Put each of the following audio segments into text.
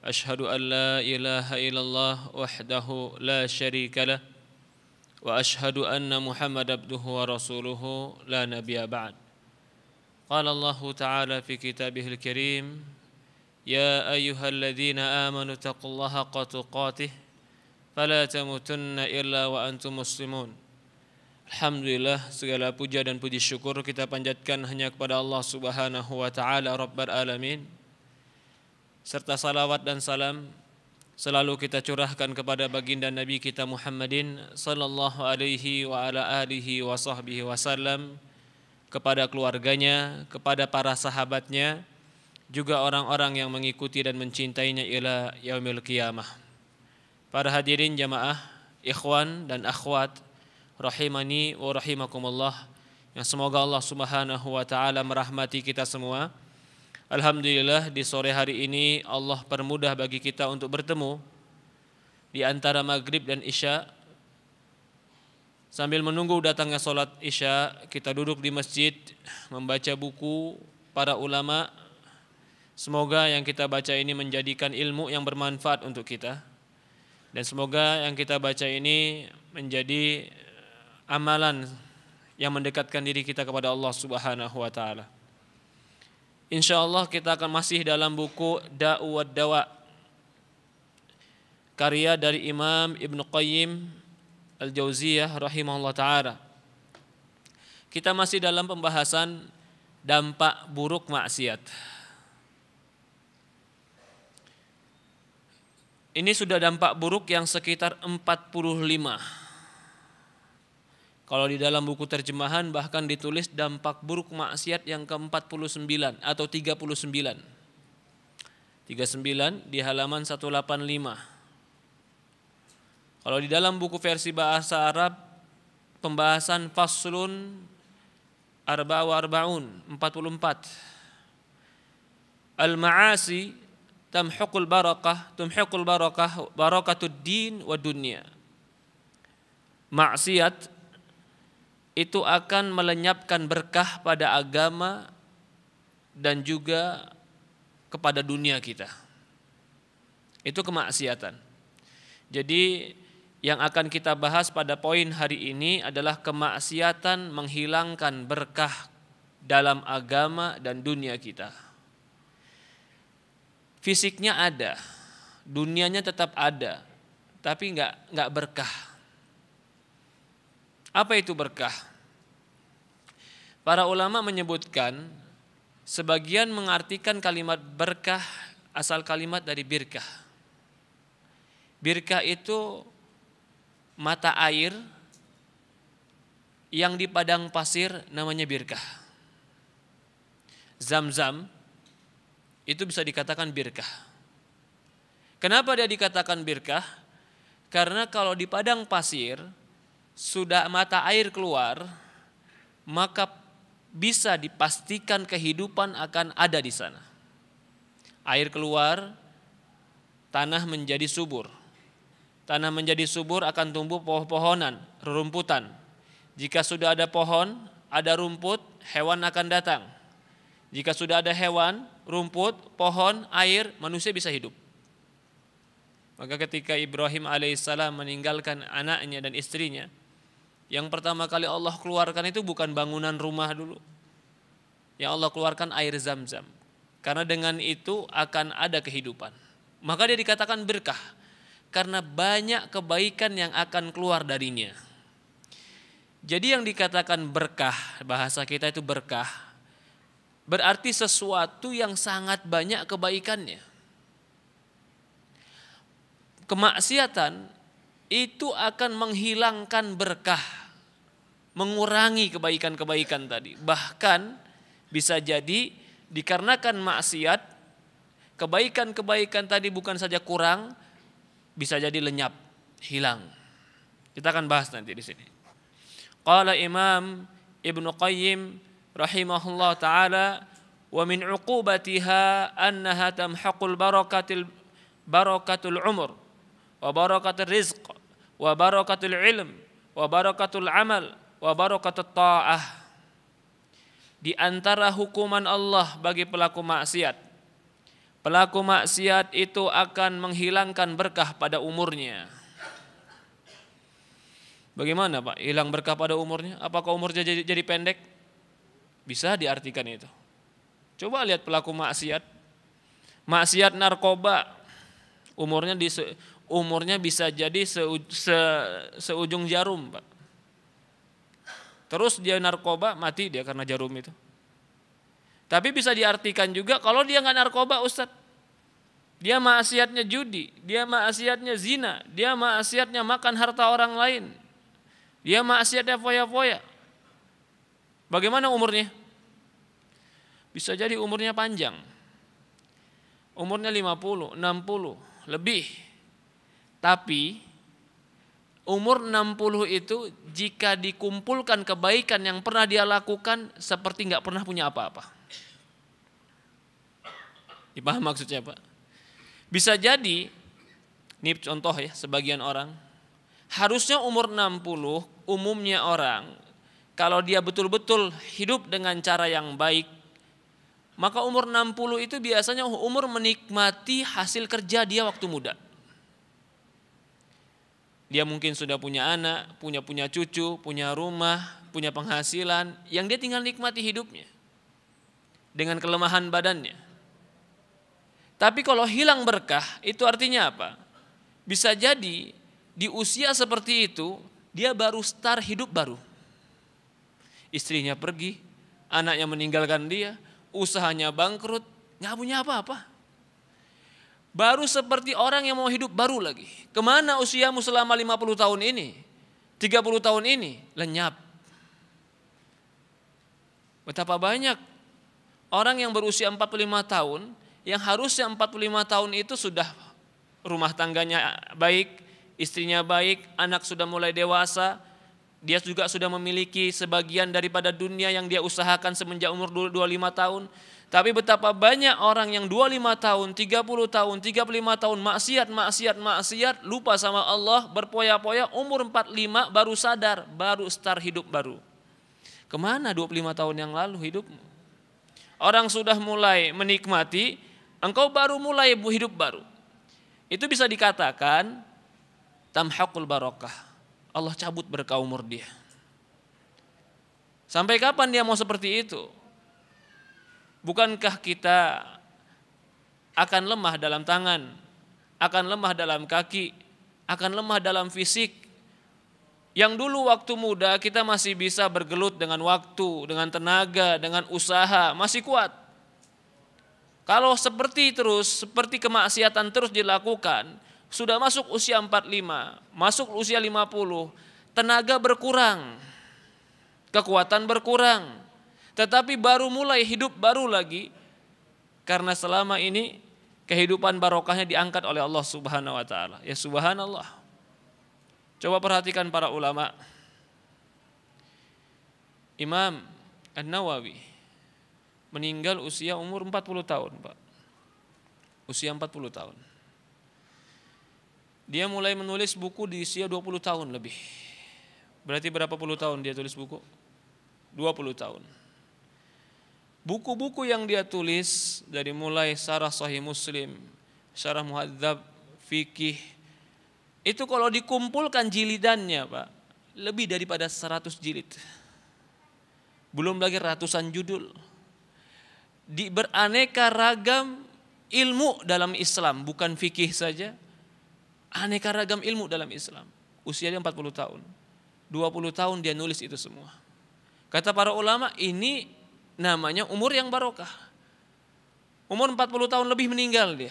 أشهد أن لا إله إلا الله وحده لا شريك له وأشهد أن محمد عبده ورسوله لا نبي بعد قال الله تعالى في كتابه الكريم يا أيها الذين آمنوا اتقوا الله حق تقاته فلا تموتن إلا وأنتم مسلمون Alhamdulillah segala puja dan puji syukur kita panjatkan hanya kepada Allah Subhanahu wa taala Rabbul alamin serta salawat dan salam selalu kita curahkan kepada baginda Nabi kita Muhammadin sallallahu alaihi wa ala alihi wa sahbihi wasallam kepada keluarganya, kepada para sahabatnya, juga orang-orang yang mengikuti dan mencintainya ila yaumil qiyamah. Para hadirin jamaah, ikhwan dan akhwat rahimani wa rahimakumullah yang semoga Allah Subhanahu wa taala merahmati kita semua Alhamdulillah di sore hari ini Allah permudah bagi kita untuk bertemu di antara maghrib dan isya. Sambil menunggu datangnya solat isya, kita duduk di masjid membaca buku para ulama. Semoga yang kita baca ini menjadikan ilmu yang bermanfaat untuk kita. Dan semoga yang kita baca ini menjadi eh, amalan yang mendekatkan diri kita kepada Allah Subhanahu wa taala. Insya Allah kita akan masih dalam buku Da'u Dawa Karya dari Imam Ibn Qayyim Al-Jauziyah rahimahullah ta'ala Kita masih dalam pembahasan dampak buruk maksiat Ini sudah dampak buruk yang sekitar 45 kalau di dalam buku terjemahan bahkan ditulis dampak buruk maksiat yang ke-49 atau 39. 39 di halaman 185. Kalau di dalam buku versi bahasa Arab pembahasan faslun arba wa arbaun 44. Al-ma'asi tamhuqul barakah tamhukul barakah barakatud din wa dunya. Maksiat itu akan melenyapkan berkah pada agama dan juga kepada dunia kita. Itu kemaksiatan. Jadi yang akan kita bahas pada poin hari ini adalah kemaksiatan menghilangkan berkah dalam agama dan dunia kita. Fisiknya ada, dunianya tetap ada, tapi nggak nggak berkah apa itu berkah? Para ulama menyebutkan sebagian mengartikan kalimat berkah asal kalimat dari birkah. Birkah itu mata air yang di padang pasir namanya birkah. Zam-zam itu bisa dikatakan birkah. Kenapa dia dikatakan birkah? Karena kalau di padang pasir sudah mata air keluar, maka bisa dipastikan kehidupan akan ada di sana. Air keluar, tanah menjadi subur. Tanah menjadi subur akan tumbuh pohon-pohonan, rumputan. Jika sudah ada pohon, ada rumput, hewan akan datang. Jika sudah ada hewan, rumput, pohon, air, manusia bisa hidup. Maka ketika Ibrahim alaihissalam meninggalkan anaknya dan istrinya, yang pertama kali Allah keluarkan itu bukan bangunan rumah dulu. Yang Allah keluarkan air zam-zam. Karena dengan itu akan ada kehidupan. Maka dia dikatakan berkah. Karena banyak kebaikan yang akan keluar darinya. Jadi yang dikatakan berkah, bahasa kita itu berkah, berarti sesuatu yang sangat banyak kebaikannya. Kemaksiatan itu akan menghilangkan berkah mengurangi kebaikan-kebaikan tadi. Bahkan bisa jadi dikarenakan maksiat, kebaikan-kebaikan tadi bukan saja kurang, bisa jadi lenyap, hilang. Kita akan bahas nanti di sini. Qala Imam Ibnu Qayyim rahimahullah taala wa min uqubatiha annaha tamhaqul barakatil barakatul umur wa barakatul rizq wa barakatul ilm wa barakatul amal wa barakatut ta'ah. Di antara hukuman Allah bagi pelaku maksiat. Pelaku maksiat itu akan menghilangkan berkah pada umurnya. Bagaimana Pak? Hilang berkah pada umurnya? Apakah umurnya jadi, jadi pendek? Bisa diartikan itu. Coba lihat pelaku maksiat. Maksiat narkoba umurnya di umurnya bisa jadi se, se, seujung jarum, Pak. Terus dia narkoba mati dia karena jarum itu. Tapi bisa diartikan juga kalau dia nggak narkoba Ustadz. Dia maksiatnya judi, dia maksiatnya zina, dia maksiatnya makan harta orang lain. Dia maksiatnya foya-foya. Bagaimana umurnya? Bisa jadi umurnya panjang. Umurnya 50, 60, lebih. Tapi umur 60 itu jika dikumpulkan kebaikan yang pernah dia lakukan seperti nggak pernah punya apa-apa. Dipaham maksudnya Pak? Bisa jadi, ini contoh ya sebagian orang, harusnya umur 60 umumnya orang kalau dia betul-betul hidup dengan cara yang baik, maka umur 60 itu biasanya umur menikmati hasil kerja dia waktu muda. Dia mungkin sudah punya anak, punya punya cucu, punya rumah, punya penghasilan yang dia tinggal nikmati hidupnya dengan kelemahan badannya. Tapi kalau hilang berkah itu artinya apa? Bisa jadi di usia seperti itu dia baru start hidup baru. Istrinya pergi, anaknya meninggalkan dia, usahanya bangkrut, nggak punya apa-apa. Baru seperti orang yang mau hidup baru lagi. Kemana usiamu selama 50 tahun ini? 30 tahun ini? Lenyap. Betapa banyak orang yang berusia 45 tahun, yang harusnya 45 tahun itu sudah rumah tangganya baik, istrinya baik, anak sudah mulai dewasa, dia juga sudah memiliki sebagian daripada dunia yang dia usahakan semenjak umur 25 tahun. Tapi betapa banyak orang yang 25 tahun, 30 tahun, 35 tahun maksiat, maksiat, maksiat, lupa sama Allah, berpoya-poya, umur 45 baru sadar, baru start hidup baru. Kemana 25 tahun yang lalu hidupmu? Orang sudah mulai menikmati, engkau baru mulai hidup baru. Itu bisa dikatakan tamhaqul barokah. Allah cabut berkah umur dia. Sampai kapan dia mau seperti itu? Bukankah kita akan lemah dalam tangan, akan lemah dalam kaki, akan lemah dalam fisik? Yang dulu waktu muda kita masih bisa bergelut dengan waktu, dengan tenaga, dengan usaha, masih kuat. Kalau seperti terus, seperti kemaksiatan terus dilakukan, sudah masuk usia 45, masuk usia 50, tenaga berkurang, kekuatan berkurang, tetapi baru mulai hidup baru lagi karena selama ini kehidupan barokahnya diangkat oleh Allah Subhanahu wa taala. Ya subhanallah. Coba perhatikan para ulama. Imam An-Nawawi meninggal usia umur 40 tahun, Pak. Usia 40 tahun. Dia mulai menulis buku di usia 20 tahun lebih. Berarti berapa puluh tahun dia tulis buku? 20 tahun buku-buku yang dia tulis dari mulai syarah Sahih Muslim, syarah Muhadzab, Fikih, itu kalau dikumpulkan jilidannya Pak, lebih daripada 100 jilid. Belum lagi ratusan judul. Di beraneka ragam ilmu dalam Islam, bukan fikih saja. Aneka ragam ilmu dalam Islam. Usianya 40 tahun. 20 tahun dia nulis itu semua. Kata para ulama, ini namanya umur yang barokah. Umur 40 tahun lebih meninggal dia.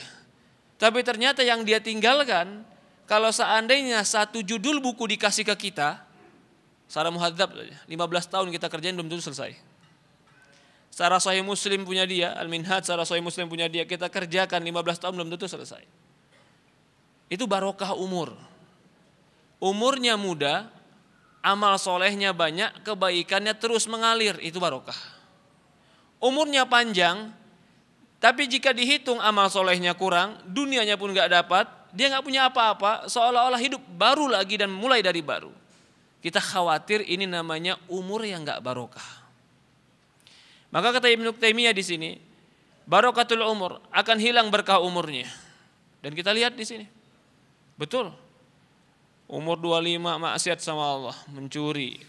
Tapi ternyata yang dia tinggalkan, kalau seandainya satu judul buku dikasih ke kita, Sarah Muhadzab, 15 tahun kita kerjain belum tentu selesai. Sarah Sahih Muslim punya dia, al minhad Sarah Sahih Muslim punya dia, kita kerjakan 15 tahun belum tentu selesai. Itu barokah umur. Umurnya muda, amal solehnya banyak, kebaikannya terus mengalir, itu barokah umurnya panjang, tapi jika dihitung amal solehnya kurang, dunianya pun gak dapat, dia gak punya apa-apa, seolah-olah hidup baru lagi dan mulai dari baru. Kita khawatir ini namanya umur yang gak barokah. Maka kata Ibnu Taimiyah di sini, barokatul umur akan hilang berkah umurnya. Dan kita lihat di sini. Betul. Umur 25 maksiat sama Allah, mencuri,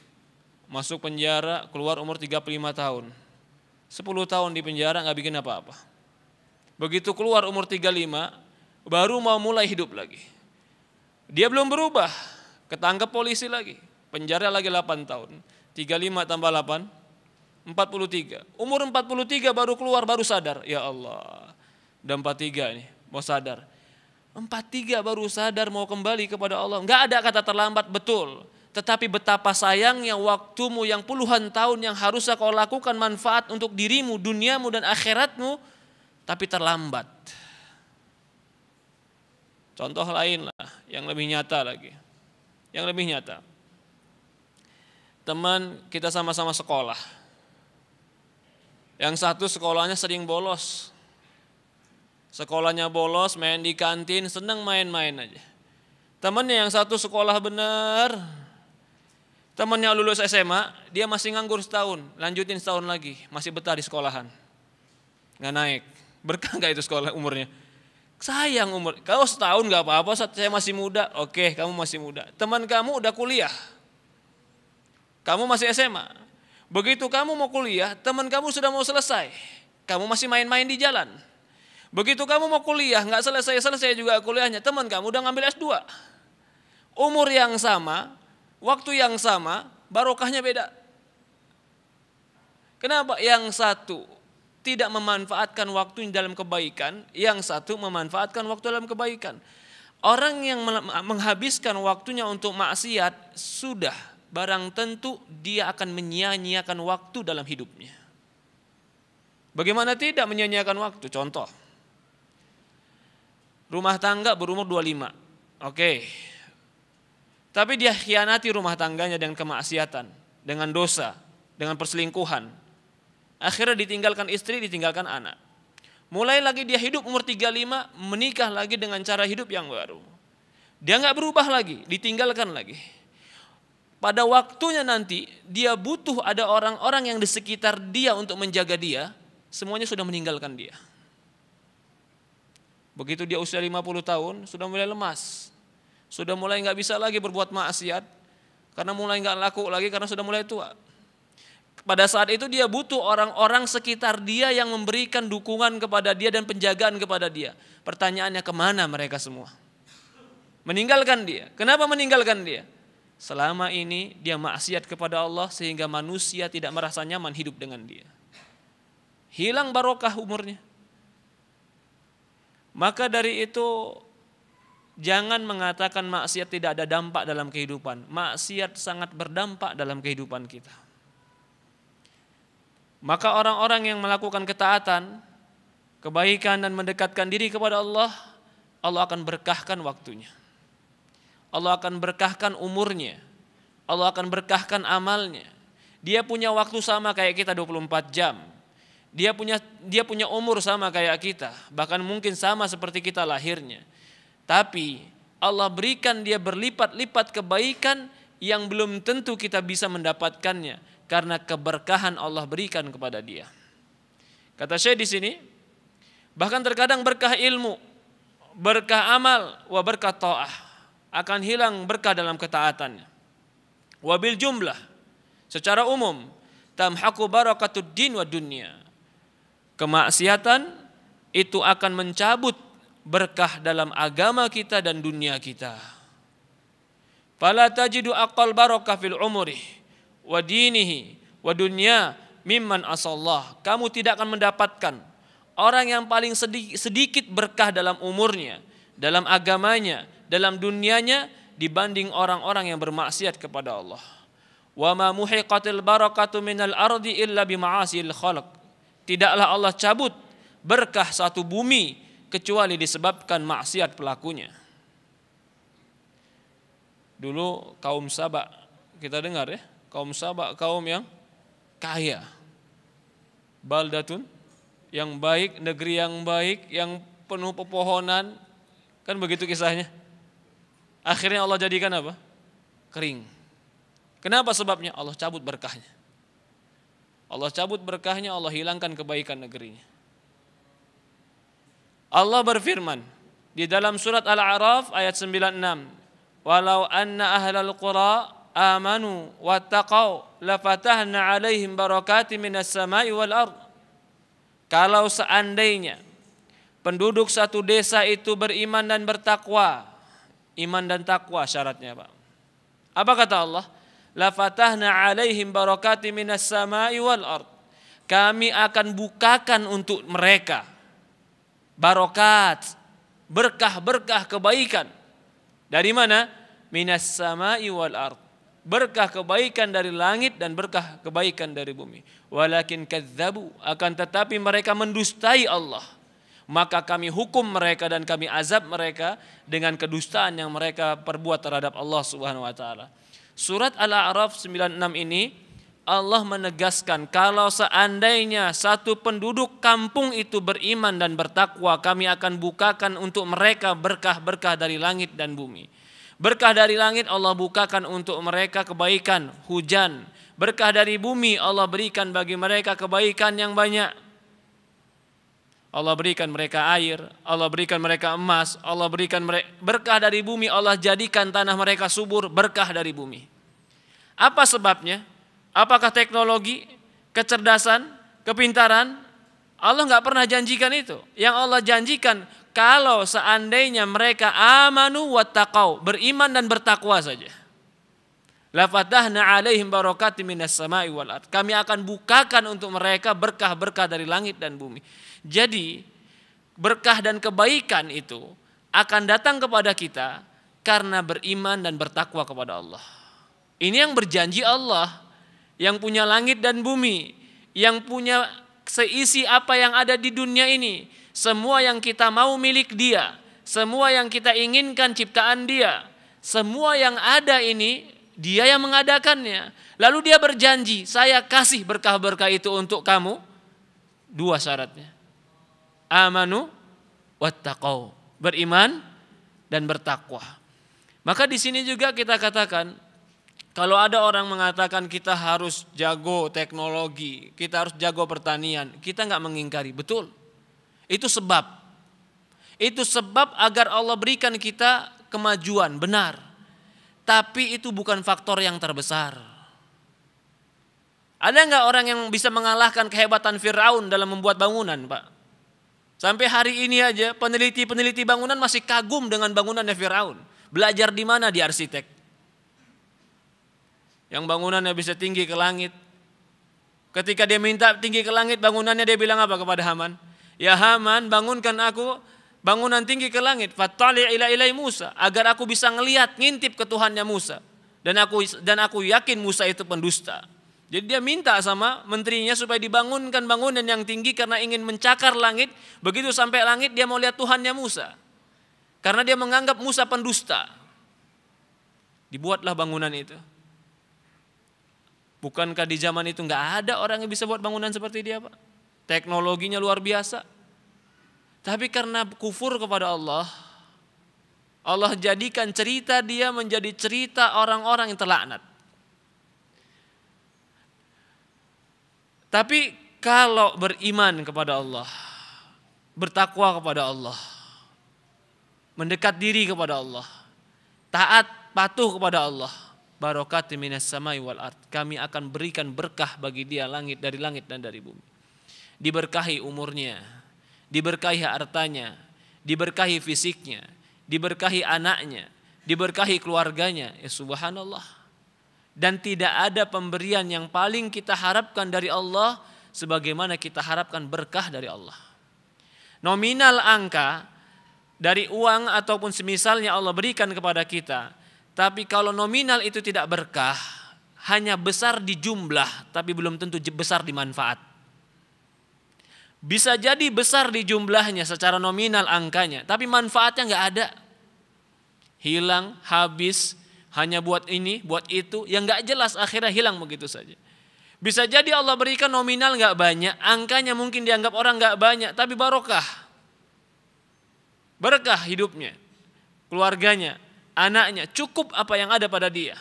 masuk penjara, keluar umur 35 tahun 10 tahun di penjara nggak bikin apa-apa. Begitu keluar umur 35, baru mau mulai hidup lagi. Dia belum berubah, ketangkep polisi lagi, penjara lagi 8 tahun. 35 tambah 8, 43. Umur 43 baru keluar, baru sadar. Ya Allah, udah 43 nih, mau sadar. 43 baru sadar mau kembali kepada Allah. Nggak ada kata terlambat, betul. Betul tetapi betapa sayangnya waktumu yang puluhan tahun yang harus kau lakukan manfaat untuk dirimu, duniamu dan akhiratmu, tapi terlambat. Contoh lain lah, yang lebih nyata lagi. Yang lebih nyata. Teman kita sama-sama sekolah. Yang satu sekolahnya sering bolos. Sekolahnya bolos, main di kantin, seneng main-main aja. Temannya yang satu sekolah benar temannya lulus SMA, dia masih nganggur setahun, lanjutin setahun lagi, masih betah di sekolahan. Nggak naik. Berkah nggak itu sekolah umurnya? Sayang umur. Kalau setahun nggak apa-apa, saya masih muda. Oke, kamu masih muda. Teman kamu udah kuliah. Kamu masih SMA. Begitu kamu mau kuliah, teman kamu sudah mau selesai. Kamu masih main-main di jalan. Begitu kamu mau kuliah, nggak selesai-selesai juga kuliahnya, teman kamu udah ngambil S2. Umur yang sama, waktu yang sama barokahnya beda. Kenapa? Yang satu tidak memanfaatkan waktu dalam kebaikan, yang satu memanfaatkan waktu dalam kebaikan. Orang yang menghabiskan waktunya untuk maksiat sudah barang tentu dia akan menyia-nyiakan waktu dalam hidupnya. Bagaimana tidak menyia-nyiakan waktu? Contoh. Rumah tangga berumur 25. Oke. Tapi dia khianati rumah tangganya dengan kemaksiatan, dengan dosa, dengan perselingkuhan. Akhirnya ditinggalkan istri, ditinggalkan anak. Mulai lagi dia hidup umur 35, menikah lagi dengan cara hidup yang baru. Dia nggak berubah lagi, ditinggalkan lagi. Pada waktunya nanti dia butuh ada orang-orang yang di sekitar dia untuk menjaga dia, semuanya sudah meninggalkan dia. Begitu dia usia 50 tahun, sudah mulai lemas, sudah mulai nggak bisa lagi berbuat maksiat karena mulai nggak laku lagi karena sudah mulai tua. Pada saat itu dia butuh orang-orang sekitar dia yang memberikan dukungan kepada dia dan penjagaan kepada dia. Pertanyaannya kemana mereka semua? Meninggalkan dia. Kenapa meninggalkan dia? Selama ini dia maksiat kepada Allah sehingga manusia tidak merasa nyaman hidup dengan dia. Hilang barokah umurnya. Maka dari itu Jangan mengatakan maksiat tidak ada dampak dalam kehidupan. Maksiat sangat berdampak dalam kehidupan kita. Maka orang-orang yang melakukan ketaatan, kebaikan dan mendekatkan diri kepada Allah, Allah akan berkahkan waktunya. Allah akan berkahkan umurnya. Allah akan berkahkan amalnya. Dia punya waktu sama kayak kita 24 jam. Dia punya dia punya umur sama kayak kita, bahkan mungkin sama seperti kita lahirnya. Tapi Allah berikan dia berlipat-lipat kebaikan yang belum tentu kita bisa mendapatkannya karena keberkahan Allah berikan kepada dia. Kata saya di sini, bahkan terkadang berkah ilmu, berkah amal, wa berkah ta'ah akan hilang berkah dalam ketaatannya. Wabil jumlah, secara umum, tamhaku barakatud din wa dunia. Kemaksiatan itu akan mencabut berkah dalam agama kita dan dunia kita. Fala tajidu aqal barakah fil umuri wa dinihi wa dunya mimman asallah. Kamu tidak akan mendapatkan orang yang paling sedikit berkah dalam umurnya, dalam agamanya, dalam dunianya dibanding orang-orang yang bermaksiat kepada Allah. Wa ma muhiqatil barakatu minal ardi illa bima'asil khalq. Tidaklah Allah cabut berkah satu bumi kecuali disebabkan maksiat pelakunya. Dulu kaum Sabak kita dengar ya, kaum Sabak kaum yang kaya. Baldatun yang baik, negeri yang baik, yang penuh pepohonan. Kan begitu kisahnya. Akhirnya Allah jadikan apa? Kering. Kenapa sebabnya? Allah cabut berkahnya. Allah cabut berkahnya, Allah hilangkan kebaikan negerinya. Allah berfirman di dalam surat Al-A'raf ayat 96, "Walau anna ahlal qura amanu wattaqau lafatahna 'alaihim barakati minas sama'i wal ard." Kalau seandainya penduduk satu desa itu beriman dan bertakwa, iman dan takwa syaratnya, Pak. Apa kata Allah? Lafatahna 'alaihim barakatim minas sama'i wal ard. Kami akan bukakan untuk mereka barokat, berkah-berkah kebaikan. Dari mana? Minas sama'i wal ard. Berkah kebaikan dari langit dan berkah kebaikan dari bumi. Walakin kadzabu akan tetapi mereka mendustai Allah. Maka kami hukum mereka dan kami azab mereka dengan kedustaan yang mereka perbuat terhadap Allah Subhanahu wa taala. Surat Al-A'raf 96 ini Allah menegaskan kalau seandainya satu penduduk kampung itu beriman dan bertakwa kami akan bukakan untuk mereka berkah-berkah dari langit dan bumi. Berkah dari langit Allah bukakan untuk mereka kebaikan, hujan. Berkah dari bumi Allah berikan bagi mereka kebaikan yang banyak. Allah berikan mereka air, Allah berikan mereka emas, Allah berikan mereka berkah dari bumi, Allah jadikan tanah mereka subur, berkah dari bumi. Apa sebabnya? Apakah teknologi, kecerdasan, kepintaran? Allah nggak pernah janjikan itu. Yang Allah janjikan kalau seandainya mereka amanu wa beriman dan bertakwa saja. alaihim sama'i wal Kami akan bukakan untuk mereka berkah-berkah dari langit dan bumi. Jadi berkah dan kebaikan itu akan datang kepada kita karena beriman dan bertakwa kepada Allah. Ini yang berjanji Allah yang punya langit dan bumi, yang punya seisi apa yang ada di dunia ini, semua yang kita mau milik Dia, semua yang kita inginkan ciptaan Dia, semua yang ada ini Dia yang mengadakannya. Lalu Dia berjanji, "Saya kasih berkah-berkah itu untuk kamu." Dua syaratnya. Amanu wattaqau. Beriman dan bertakwa. Maka di sini juga kita katakan kalau ada orang mengatakan kita harus jago teknologi, kita harus jago pertanian, kita nggak mengingkari, betul. Itu sebab. Itu sebab agar Allah berikan kita kemajuan, benar. Tapi itu bukan faktor yang terbesar. Ada nggak orang yang bisa mengalahkan kehebatan Fir'aun dalam membuat bangunan, Pak? Sampai hari ini aja peneliti-peneliti bangunan masih kagum dengan bangunannya Fir'aun. Belajar di mana di arsitek? yang bangunannya bisa tinggi ke langit. Ketika dia minta tinggi ke langit, bangunannya dia bilang apa kepada Haman? Ya Haman, bangunkan aku bangunan tinggi ke langit, fatali ila ilai Musa, agar aku bisa ngelihat ngintip ke Tuhannya Musa. Dan aku dan aku yakin Musa itu pendusta. Jadi dia minta sama menterinya supaya dibangunkan bangunan yang tinggi karena ingin mencakar langit. Begitu sampai langit dia mau lihat Tuhannya Musa. Karena dia menganggap Musa pendusta. Dibuatlah bangunan itu. Bukankah di zaman itu nggak ada orang yang bisa buat bangunan seperti dia Pak? Teknologinya luar biasa. Tapi karena kufur kepada Allah, Allah jadikan cerita dia menjadi cerita orang-orang yang terlaknat. Tapi kalau beriman kepada Allah, bertakwa kepada Allah, mendekat diri kepada Allah, taat patuh kepada Allah, barokati minas samai wal ard. Kami akan berikan berkah bagi dia langit dari langit dan dari bumi. Diberkahi umurnya, diberkahi hartanya, diberkahi fisiknya, diberkahi anaknya, diberkahi keluarganya. Ya subhanallah. Dan tidak ada pemberian yang paling kita harapkan dari Allah sebagaimana kita harapkan berkah dari Allah. Nominal angka dari uang ataupun semisalnya Allah berikan kepada kita tapi kalau nominal itu tidak berkah, hanya besar di jumlah, tapi belum tentu besar di manfaat. Bisa jadi besar di jumlahnya secara nominal angkanya, tapi manfaatnya nggak ada. Hilang, habis, hanya buat ini, buat itu, yang nggak jelas akhirnya hilang begitu saja. Bisa jadi Allah berikan nominal nggak banyak, angkanya mungkin dianggap orang nggak banyak, tapi barokah. Berkah hidupnya, keluarganya, anaknya, cukup apa yang ada pada dia.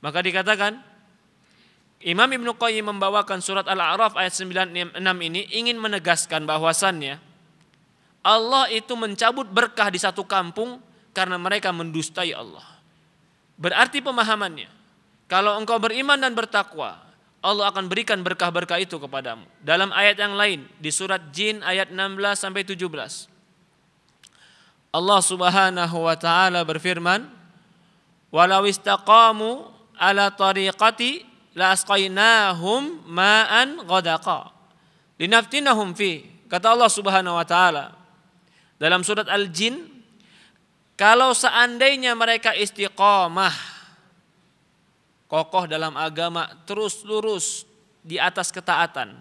Maka dikatakan Imam Ibnu Qayyim membawakan surat Al-A'raf ayat 96 ini ingin menegaskan bahwasannya Allah itu mencabut berkah di satu kampung karena mereka mendustai Allah. Berarti pemahamannya, kalau engkau beriman dan bertakwa, Allah akan berikan berkah-berkah itu kepadamu. Dalam ayat yang lain di surat Jin ayat 16 sampai 17. Allah Subhanahu wa taala berfirman, "Walau istaqamu ala tariqati la asqainahum ma'an ghadaqa." Linaftinahum fi. Kata Allah Subhanahu wa taala dalam surat Al-Jin, kalau seandainya mereka istiqamah kokoh dalam agama terus lurus di atas ketaatan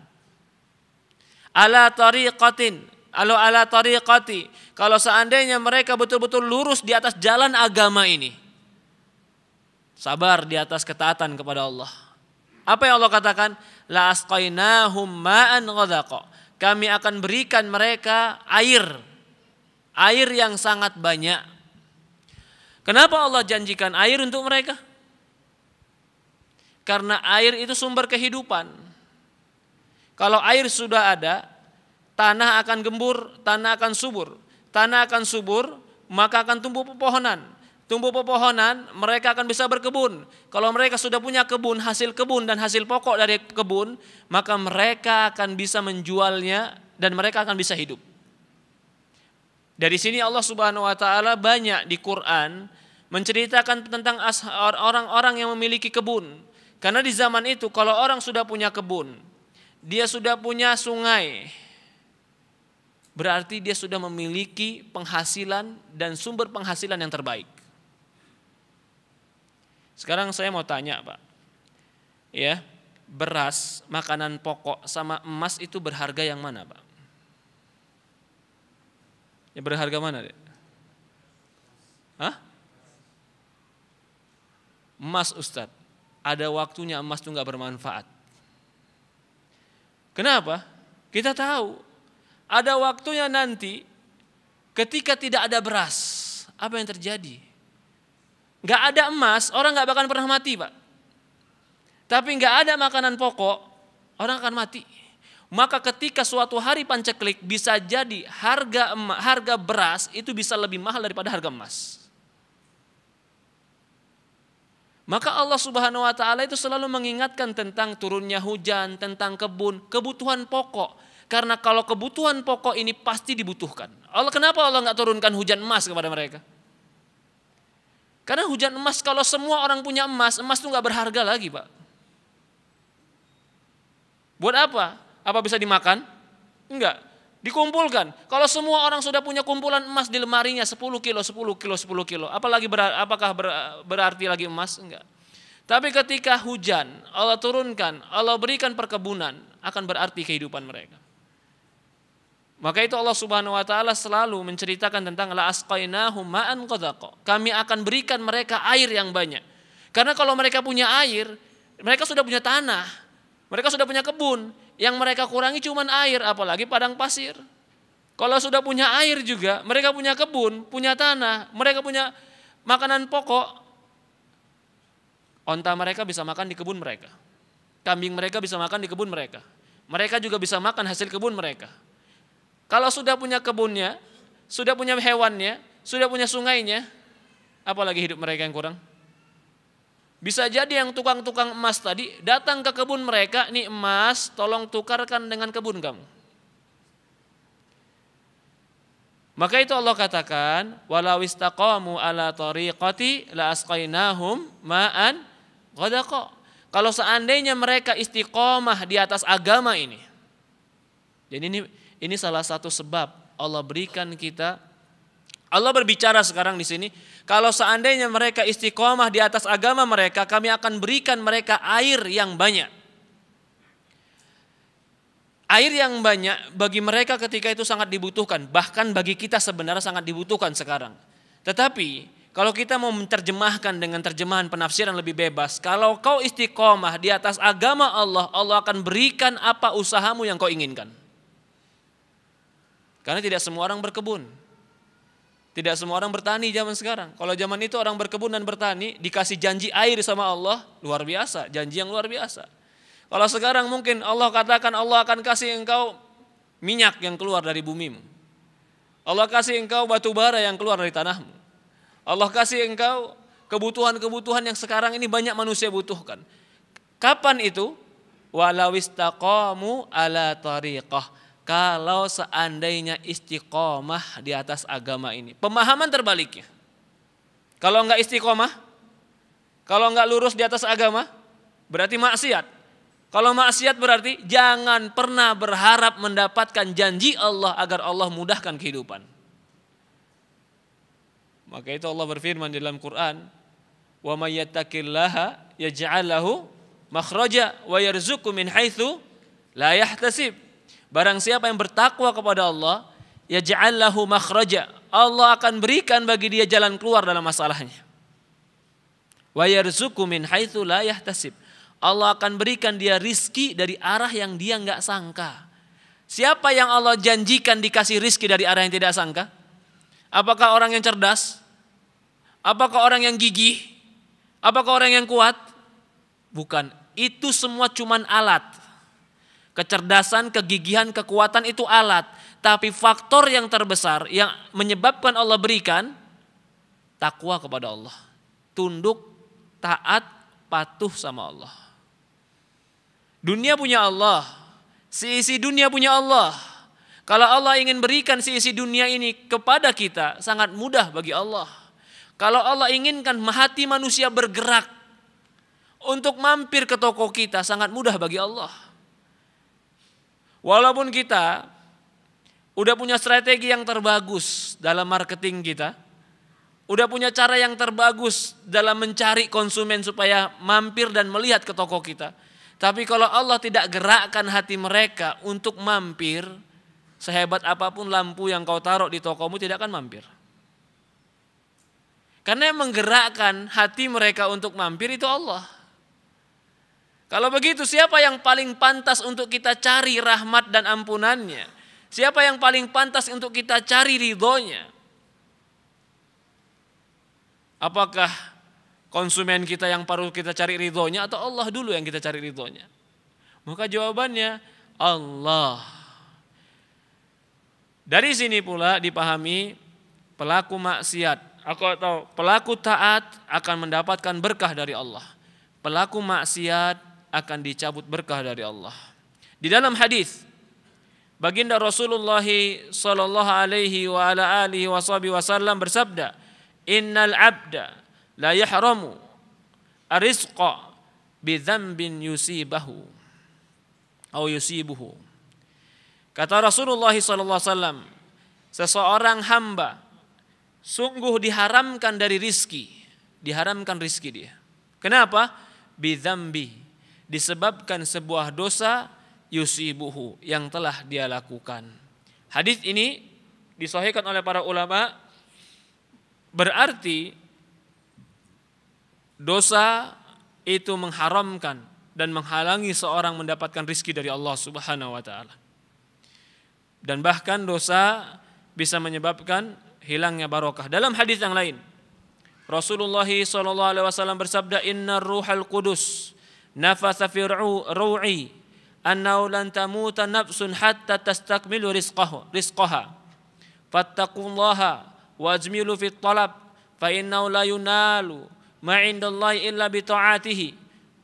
ala tariqatin Alo ala tariqati. Kalau seandainya mereka betul-betul lurus di atas jalan agama ini. Sabar di atas ketaatan kepada Allah. Apa yang Allah katakan? La asqainahum ma'an ghadaqa. Kami akan berikan mereka air. Air yang sangat banyak. Kenapa Allah janjikan air untuk mereka? Karena air itu sumber kehidupan. Kalau air sudah ada, tanah akan gembur, tanah akan subur. Tanah akan subur, maka akan tumbuh pepohonan. Tumbuh pepohonan, mereka akan bisa berkebun. Kalau mereka sudah punya kebun, hasil kebun dan hasil pokok dari kebun, maka mereka akan bisa menjualnya dan mereka akan bisa hidup. Dari sini Allah Subhanahu wa taala banyak di Quran menceritakan tentang orang-orang yang memiliki kebun. Karena di zaman itu kalau orang sudah punya kebun, dia sudah punya sungai, berarti dia sudah memiliki penghasilan dan sumber penghasilan yang terbaik. Sekarang saya mau tanya, Pak. Ya, beras, makanan pokok sama emas itu berharga yang mana, Pak? Ya berharga mana, Dek? Hah? Emas, Ustadz. Ada waktunya emas itu nggak bermanfaat. Kenapa? Kita tahu ada waktunya nanti ketika tidak ada beras, apa yang terjadi? Gak ada emas, orang gak bakal pernah mati Pak. Tapi gak ada makanan pokok, orang akan mati. Maka ketika suatu hari panceklik bisa jadi harga emas, harga beras itu bisa lebih mahal daripada harga emas. Maka Allah Subhanahu wa taala itu selalu mengingatkan tentang turunnya hujan, tentang kebun, kebutuhan pokok karena kalau kebutuhan pokok ini pasti dibutuhkan. Allah kenapa Allah nggak turunkan hujan emas kepada mereka? Karena hujan emas kalau semua orang punya emas, emas itu nggak berharga lagi, Pak. Buat apa? Apa bisa dimakan? Enggak. Dikumpulkan. Kalau semua orang sudah punya kumpulan emas di lemarinya 10 kilo, 10 kilo, 10 kilo. Apalagi berar, apakah ber, berarti lagi emas? Enggak. Tapi ketika hujan, Allah turunkan, Allah berikan perkebunan, akan berarti kehidupan mereka. Maka itu Allah Subhanahu wa taala selalu menceritakan tentang la asqainahum ma'an qadaqa. Kami akan berikan mereka air yang banyak. Karena kalau mereka punya air, mereka sudah punya tanah, mereka sudah punya kebun. Yang mereka kurangi cuma air, apalagi padang pasir. Kalau sudah punya air juga, mereka punya kebun, punya tanah, mereka punya makanan pokok. Onta mereka bisa makan di kebun mereka. Kambing mereka bisa makan di kebun mereka. Mereka juga bisa makan hasil kebun mereka kalau sudah punya kebunnya, sudah punya hewannya, sudah punya sungainya, apalagi hidup mereka yang kurang? Bisa jadi yang tukang-tukang emas tadi datang ke kebun mereka, nih emas tolong tukarkan dengan kebun kamu. Maka itu Allah katakan, walau ala tariqati la asqainahum ma'an ghadaqa. Kalau seandainya mereka istiqomah di atas agama ini. Jadi ini ini salah satu sebab Allah berikan kita Allah berbicara sekarang di sini, kalau seandainya mereka istiqomah di atas agama mereka, kami akan berikan mereka air yang banyak. Air yang banyak bagi mereka ketika itu sangat dibutuhkan, bahkan bagi kita sebenarnya sangat dibutuhkan sekarang. Tetapi kalau kita mau menerjemahkan dengan terjemahan penafsiran lebih bebas, kalau kau istiqomah di atas agama Allah, Allah akan berikan apa usahamu yang kau inginkan. Karena tidak semua orang berkebun. Tidak semua orang bertani zaman sekarang. Kalau zaman itu orang berkebun dan bertani dikasih janji air sama Allah, luar biasa, janji yang luar biasa. Kalau sekarang mungkin Allah katakan Allah akan kasih engkau minyak yang keluar dari bumimu. Allah kasih engkau batu bara yang keluar dari tanahmu. Allah kasih engkau kebutuhan-kebutuhan yang sekarang ini banyak manusia butuhkan. Kapan itu? Walawistaqamu ala tariqah kalau seandainya istiqomah di atas agama ini. Pemahaman terbaliknya. Kalau enggak istiqomah, kalau enggak lurus di atas agama, berarti maksiat. Kalau maksiat berarti jangan pernah berharap mendapatkan janji Allah agar Allah mudahkan kehidupan. Maka itu Allah berfirman dalam Quran, "Wa may yattaqillaha yaj'al lahu makhraja wa yarzuqhu min haitsu la yahtasib." Barang siapa yang bertakwa kepada Allah, ya ja'allahu makhraja. Allah akan berikan bagi dia jalan keluar dalam masalahnya. Wa yarzuqu min haitsu la yahtasib. Allah akan berikan dia rizki dari arah yang dia nggak sangka. Siapa yang Allah janjikan dikasih rizki dari arah yang tidak sangka? Apakah orang yang cerdas? Apakah orang yang gigih? Apakah orang yang kuat? Bukan. Itu semua cuman alat. Kecerdasan, kegigihan, kekuatan itu alat. Tapi faktor yang terbesar yang menyebabkan Allah berikan takwa kepada Allah. Tunduk, taat, patuh sama Allah. Dunia punya Allah. Seisi dunia punya Allah. Kalau Allah ingin berikan seisi dunia ini kepada kita, sangat mudah bagi Allah. Kalau Allah inginkan hati manusia bergerak untuk mampir ke toko kita, sangat mudah bagi Allah. Walaupun kita udah punya strategi yang terbagus dalam marketing kita, udah punya cara yang terbagus dalam mencari konsumen supaya mampir dan melihat ke toko kita. Tapi kalau Allah tidak gerakkan hati mereka untuk mampir, sehebat apapun lampu yang kau taruh di tokomu tidak akan mampir. Karena yang menggerakkan hati mereka untuk mampir itu Allah. Kalau begitu siapa yang paling pantas untuk kita cari rahmat dan ampunannya? Siapa yang paling pantas untuk kita cari ridhonya? Apakah konsumen kita yang perlu kita cari ridhonya atau Allah dulu yang kita cari ridhonya? Maka jawabannya Allah. Dari sini pula dipahami pelaku maksiat atau pelaku taat akan mendapatkan berkah dari Allah. Pelaku maksiat akan dicabut berkah dari Allah. Di dalam hadis Baginda Rasulullah sallallahu alaihi wa ala alihi wasallam bersabda, "Innal 'abda la yahramu arizqa bi dzambin yusibahu atau yusibuhu." Kata Rasulullah sallallahu alaihi wasallam, seseorang hamba sungguh diharamkan dari rizki, diharamkan rizki dia. Kenapa? Bi Bidhambi disebabkan sebuah dosa yusibuhu yang telah dia lakukan. Hadis ini disohhikan oleh para ulama berarti dosa itu mengharamkan dan menghalangi seorang mendapatkan rizki dari Allah Subhanahu wa taala. Dan bahkan dosa bisa menyebabkan hilangnya barokah. Dalam hadis yang lain, Rasulullah SAW bersabda, "Inna ruhal kudus نفس في روعي أنه لن تموت نفس حتى تستكمل رزقه رزقها فاتقوا الله وأجملوا في الطلب فإنه لا ينال ما عند الله إلا بطاعته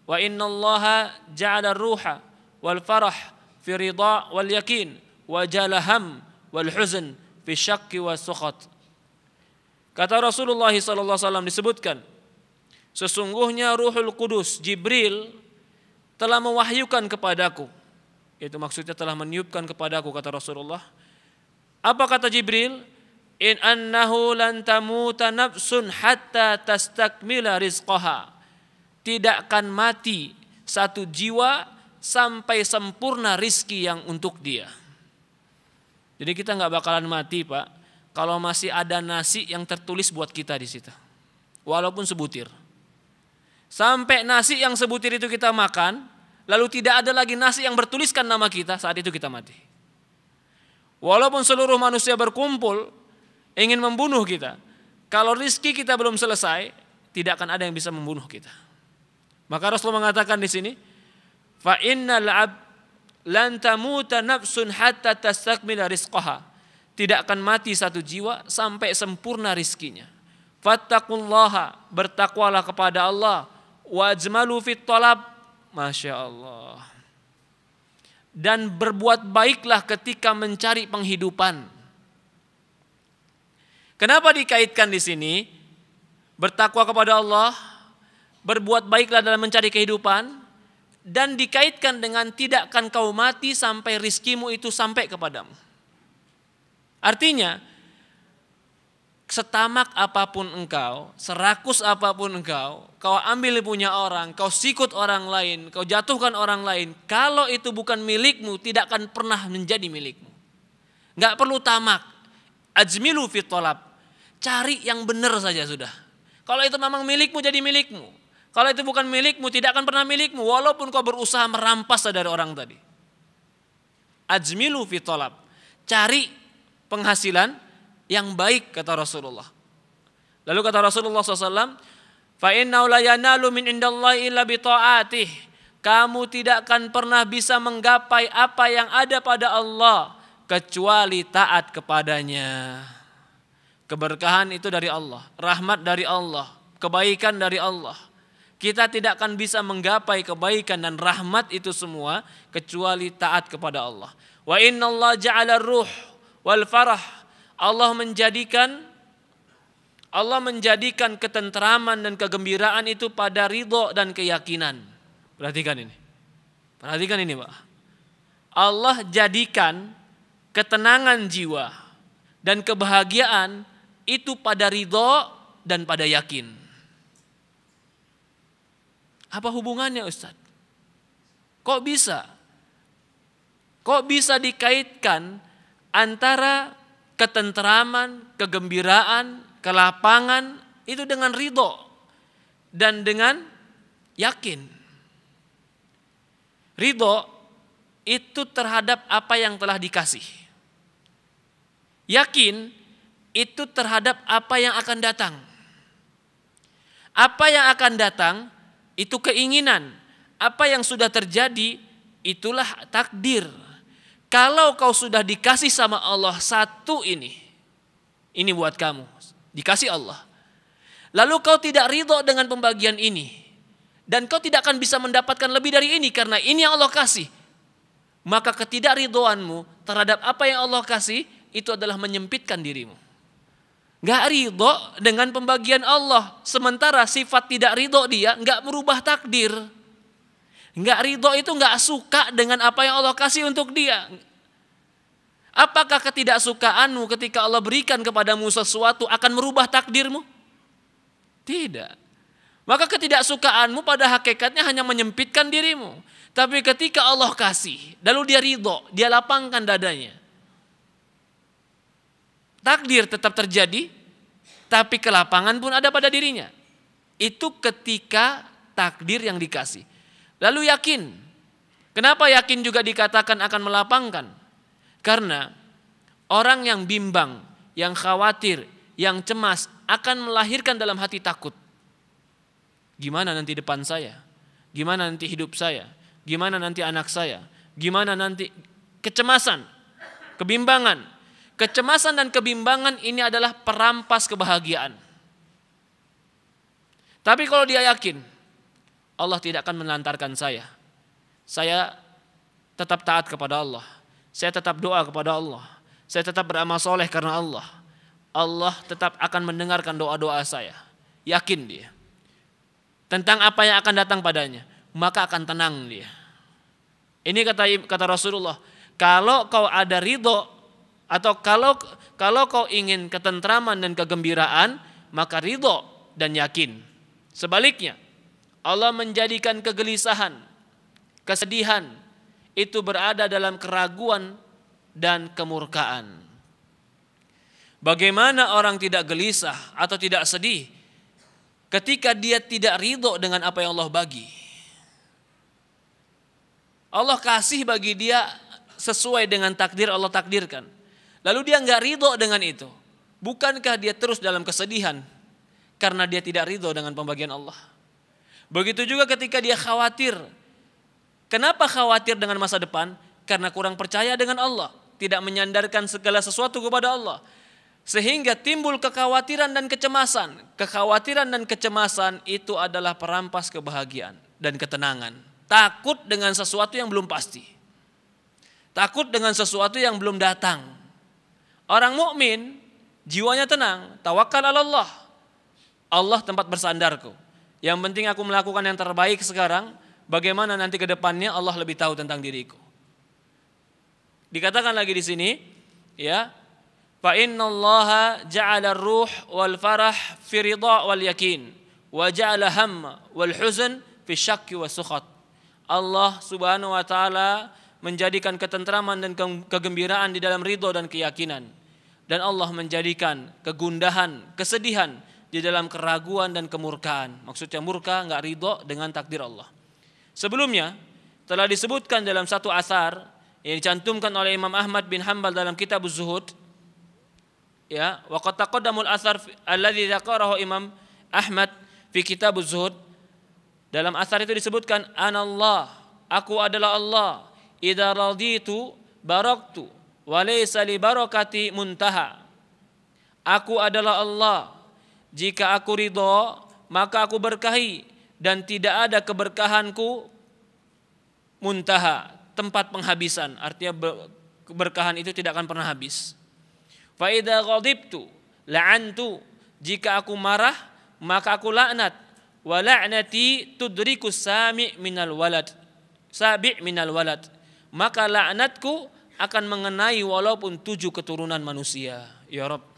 وإن الله جعل الروح والفرح في الرضا واليقين وجعل الهم والحزن في الشك والسخط كتب رسول الله صلى الله عليه وسلم disebutkan, Sesungguhnya Ruhul Kudus Jibril telah mewahyukan kepadaku. Itu maksudnya telah meniupkan kepadaku kata Rasulullah. Apa kata Jibril? In annahu lan tamuta nafsun hatta tastakmila rizqaha. Tidak akan mati satu jiwa sampai sempurna rizki yang untuk dia. Jadi kita nggak bakalan mati pak kalau masih ada nasi yang tertulis buat kita di situ. Walaupun sebutir. Sampai nasi yang sebutir itu kita makan, lalu tidak ada lagi nasi yang bertuliskan nama kita, saat itu kita mati. Walaupun seluruh manusia berkumpul ingin membunuh kita, kalau rizki kita belum selesai, tidak akan ada yang bisa membunuh kita. Maka Rasulullah mengatakan di sini, fa innal ab lantamuta nafsun hatta tastakmila rizqaha. Tidak akan mati satu jiwa sampai sempurna rizkinya. Fattakullaha, bertakwalah kepada Allah wajmalu fit tolab. masya Allah dan berbuat baiklah ketika mencari penghidupan kenapa dikaitkan di sini bertakwa kepada Allah berbuat baiklah dalam mencari kehidupan dan dikaitkan dengan tidakkan kau mati sampai rizkimu itu sampai kepadamu artinya setamak apapun engkau, serakus apapun engkau, kau ambil punya orang, kau sikut orang lain, kau jatuhkan orang lain, kalau itu bukan milikmu, tidak akan pernah menjadi milikmu. Nggak perlu tamak. Ajmilu fitolab. Cari yang benar saja sudah. Kalau itu memang milikmu, jadi milikmu. Kalau itu bukan milikmu, tidak akan pernah milikmu, walaupun kau berusaha merampas dari orang tadi. Ajmilu fitolab. Cari penghasilan, yang baik kata Rasulullah. Lalu kata Rasulullah SAW, Fa indallahi illa bi Kamu tidak akan pernah bisa menggapai apa yang ada pada Allah kecuali taat kepadanya. Keberkahan itu dari Allah, rahmat dari Allah, kebaikan dari Allah. Kita tidak akan bisa menggapai kebaikan dan rahmat itu semua kecuali taat kepada Allah. Wa inna Allah ja'ala ruh wal farah Allah menjadikan Allah menjadikan ketentraman dan kegembiraan itu pada ridho dan keyakinan. Perhatikan ini. Perhatikan ini Pak. Allah jadikan ketenangan jiwa dan kebahagiaan itu pada ridho dan pada yakin. Apa hubungannya Ustadz? Kok bisa? Kok bisa dikaitkan antara ketentraman, kegembiraan, kelapangan itu dengan ridho dan dengan yakin. Ridho itu terhadap apa yang telah dikasih. Yakin itu terhadap apa yang akan datang. Apa yang akan datang itu keinginan. Apa yang sudah terjadi itulah takdir kalau kau sudah dikasih sama Allah satu ini, ini buat kamu, dikasih Allah. Lalu kau tidak ridho dengan pembagian ini, dan kau tidak akan bisa mendapatkan lebih dari ini karena ini yang Allah kasih. Maka ketidakridhoanmu terhadap apa yang Allah kasih itu adalah menyempitkan dirimu. Gak ridho dengan pembagian Allah, sementara sifat tidak ridho dia gak merubah takdir. Nggak ridho itu enggak suka dengan apa yang Allah kasih untuk dia. Apakah ketidaksukaanmu ketika Allah berikan kepadamu sesuatu akan merubah takdirmu? Tidak. Maka ketidaksukaanmu pada hakikatnya hanya menyempitkan dirimu. Tapi ketika Allah kasih, lalu dia ridho, dia lapangkan dadanya. Takdir tetap terjadi, tapi kelapangan pun ada pada dirinya. Itu ketika takdir yang dikasih. Lalu yakin. Kenapa yakin juga dikatakan akan melapangkan? Karena orang yang bimbang, yang khawatir, yang cemas akan melahirkan dalam hati takut. Gimana nanti depan saya? Gimana nanti hidup saya? Gimana nanti anak saya? Gimana nanti kecemasan, kebimbangan. Kecemasan dan kebimbangan ini adalah perampas kebahagiaan. Tapi kalau dia yakin, Allah tidak akan menelantarkan saya. Saya tetap taat kepada Allah. Saya tetap doa kepada Allah. Saya tetap beramal soleh karena Allah. Allah tetap akan mendengarkan doa-doa saya. Yakin dia. Tentang apa yang akan datang padanya. Maka akan tenang dia. Ini kata kata Rasulullah. Kalau kau ada ridho atau kalau kalau kau ingin ketentraman dan kegembiraan, maka ridho dan yakin. Sebaliknya, Allah menjadikan kegelisahan, kesedihan itu berada dalam keraguan dan kemurkaan. Bagaimana orang tidak gelisah atau tidak sedih ketika dia tidak ridho dengan apa yang Allah bagi? Allah kasih bagi dia sesuai dengan takdir Allah takdirkan. Lalu dia nggak ridho dengan itu. Bukankah dia terus dalam kesedihan karena dia tidak ridho dengan pembagian Allah? Begitu juga ketika dia khawatir. Kenapa khawatir dengan masa depan? Karena kurang percaya dengan Allah, tidak menyandarkan segala sesuatu kepada Allah. Sehingga timbul kekhawatiran dan kecemasan. Kekhawatiran dan kecemasan itu adalah perampas kebahagiaan dan ketenangan. Takut dengan sesuatu yang belum pasti. Takut dengan sesuatu yang belum datang. Orang mukmin jiwanya tenang, tawakal Allah. Allah tempat bersandarku. Yang penting aku melakukan yang terbaik sekarang, bagaimana nanti ke depannya Allah lebih tahu tentang diriku. Dikatakan lagi di sini, ya. Fa innallaha ja'ala ruh wal farah fi wal yakin wa ja'ala hamma wal huzn fi syakki wa sukhat. Allah Subhanahu wa taala menjadikan ketentraman dan kegembiraan di dalam ridho dan keyakinan. Dan Allah menjadikan kegundahan, kesedihan di dalam keraguan dan kemurkaan. Maksudnya murka, nggak ridho dengan takdir Allah. Sebelumnya telah disebutkan dalam satu asar yang dicantumkan oleh Imam Ahmad bin Hambal dalam kitab Zuhud. Ya, wa qad taqaddamul asar alladhi dzakarahu Imam Ahmad fi kitab Zuhud. Dalam asar itu disebutkan anallah, aku adalah Allah. Idza raditu baraktu wa laysa li barakati muntaha. Aku adalah Allah, jika aku ridho, maka aku berkahi dan tidak ada keberkahanku muntaha, tempat penghabisan. Artinya keberkahan itu tidak akan pernah habis. Fa idza la'an la'antu, jika aku marah maka aku laknat. Wa la'nati tudriku sami' minal walad. Sabi' minal walad. Maka laknatku akan mengenai walaupun tujuh keturunan manusia. Ya Rabb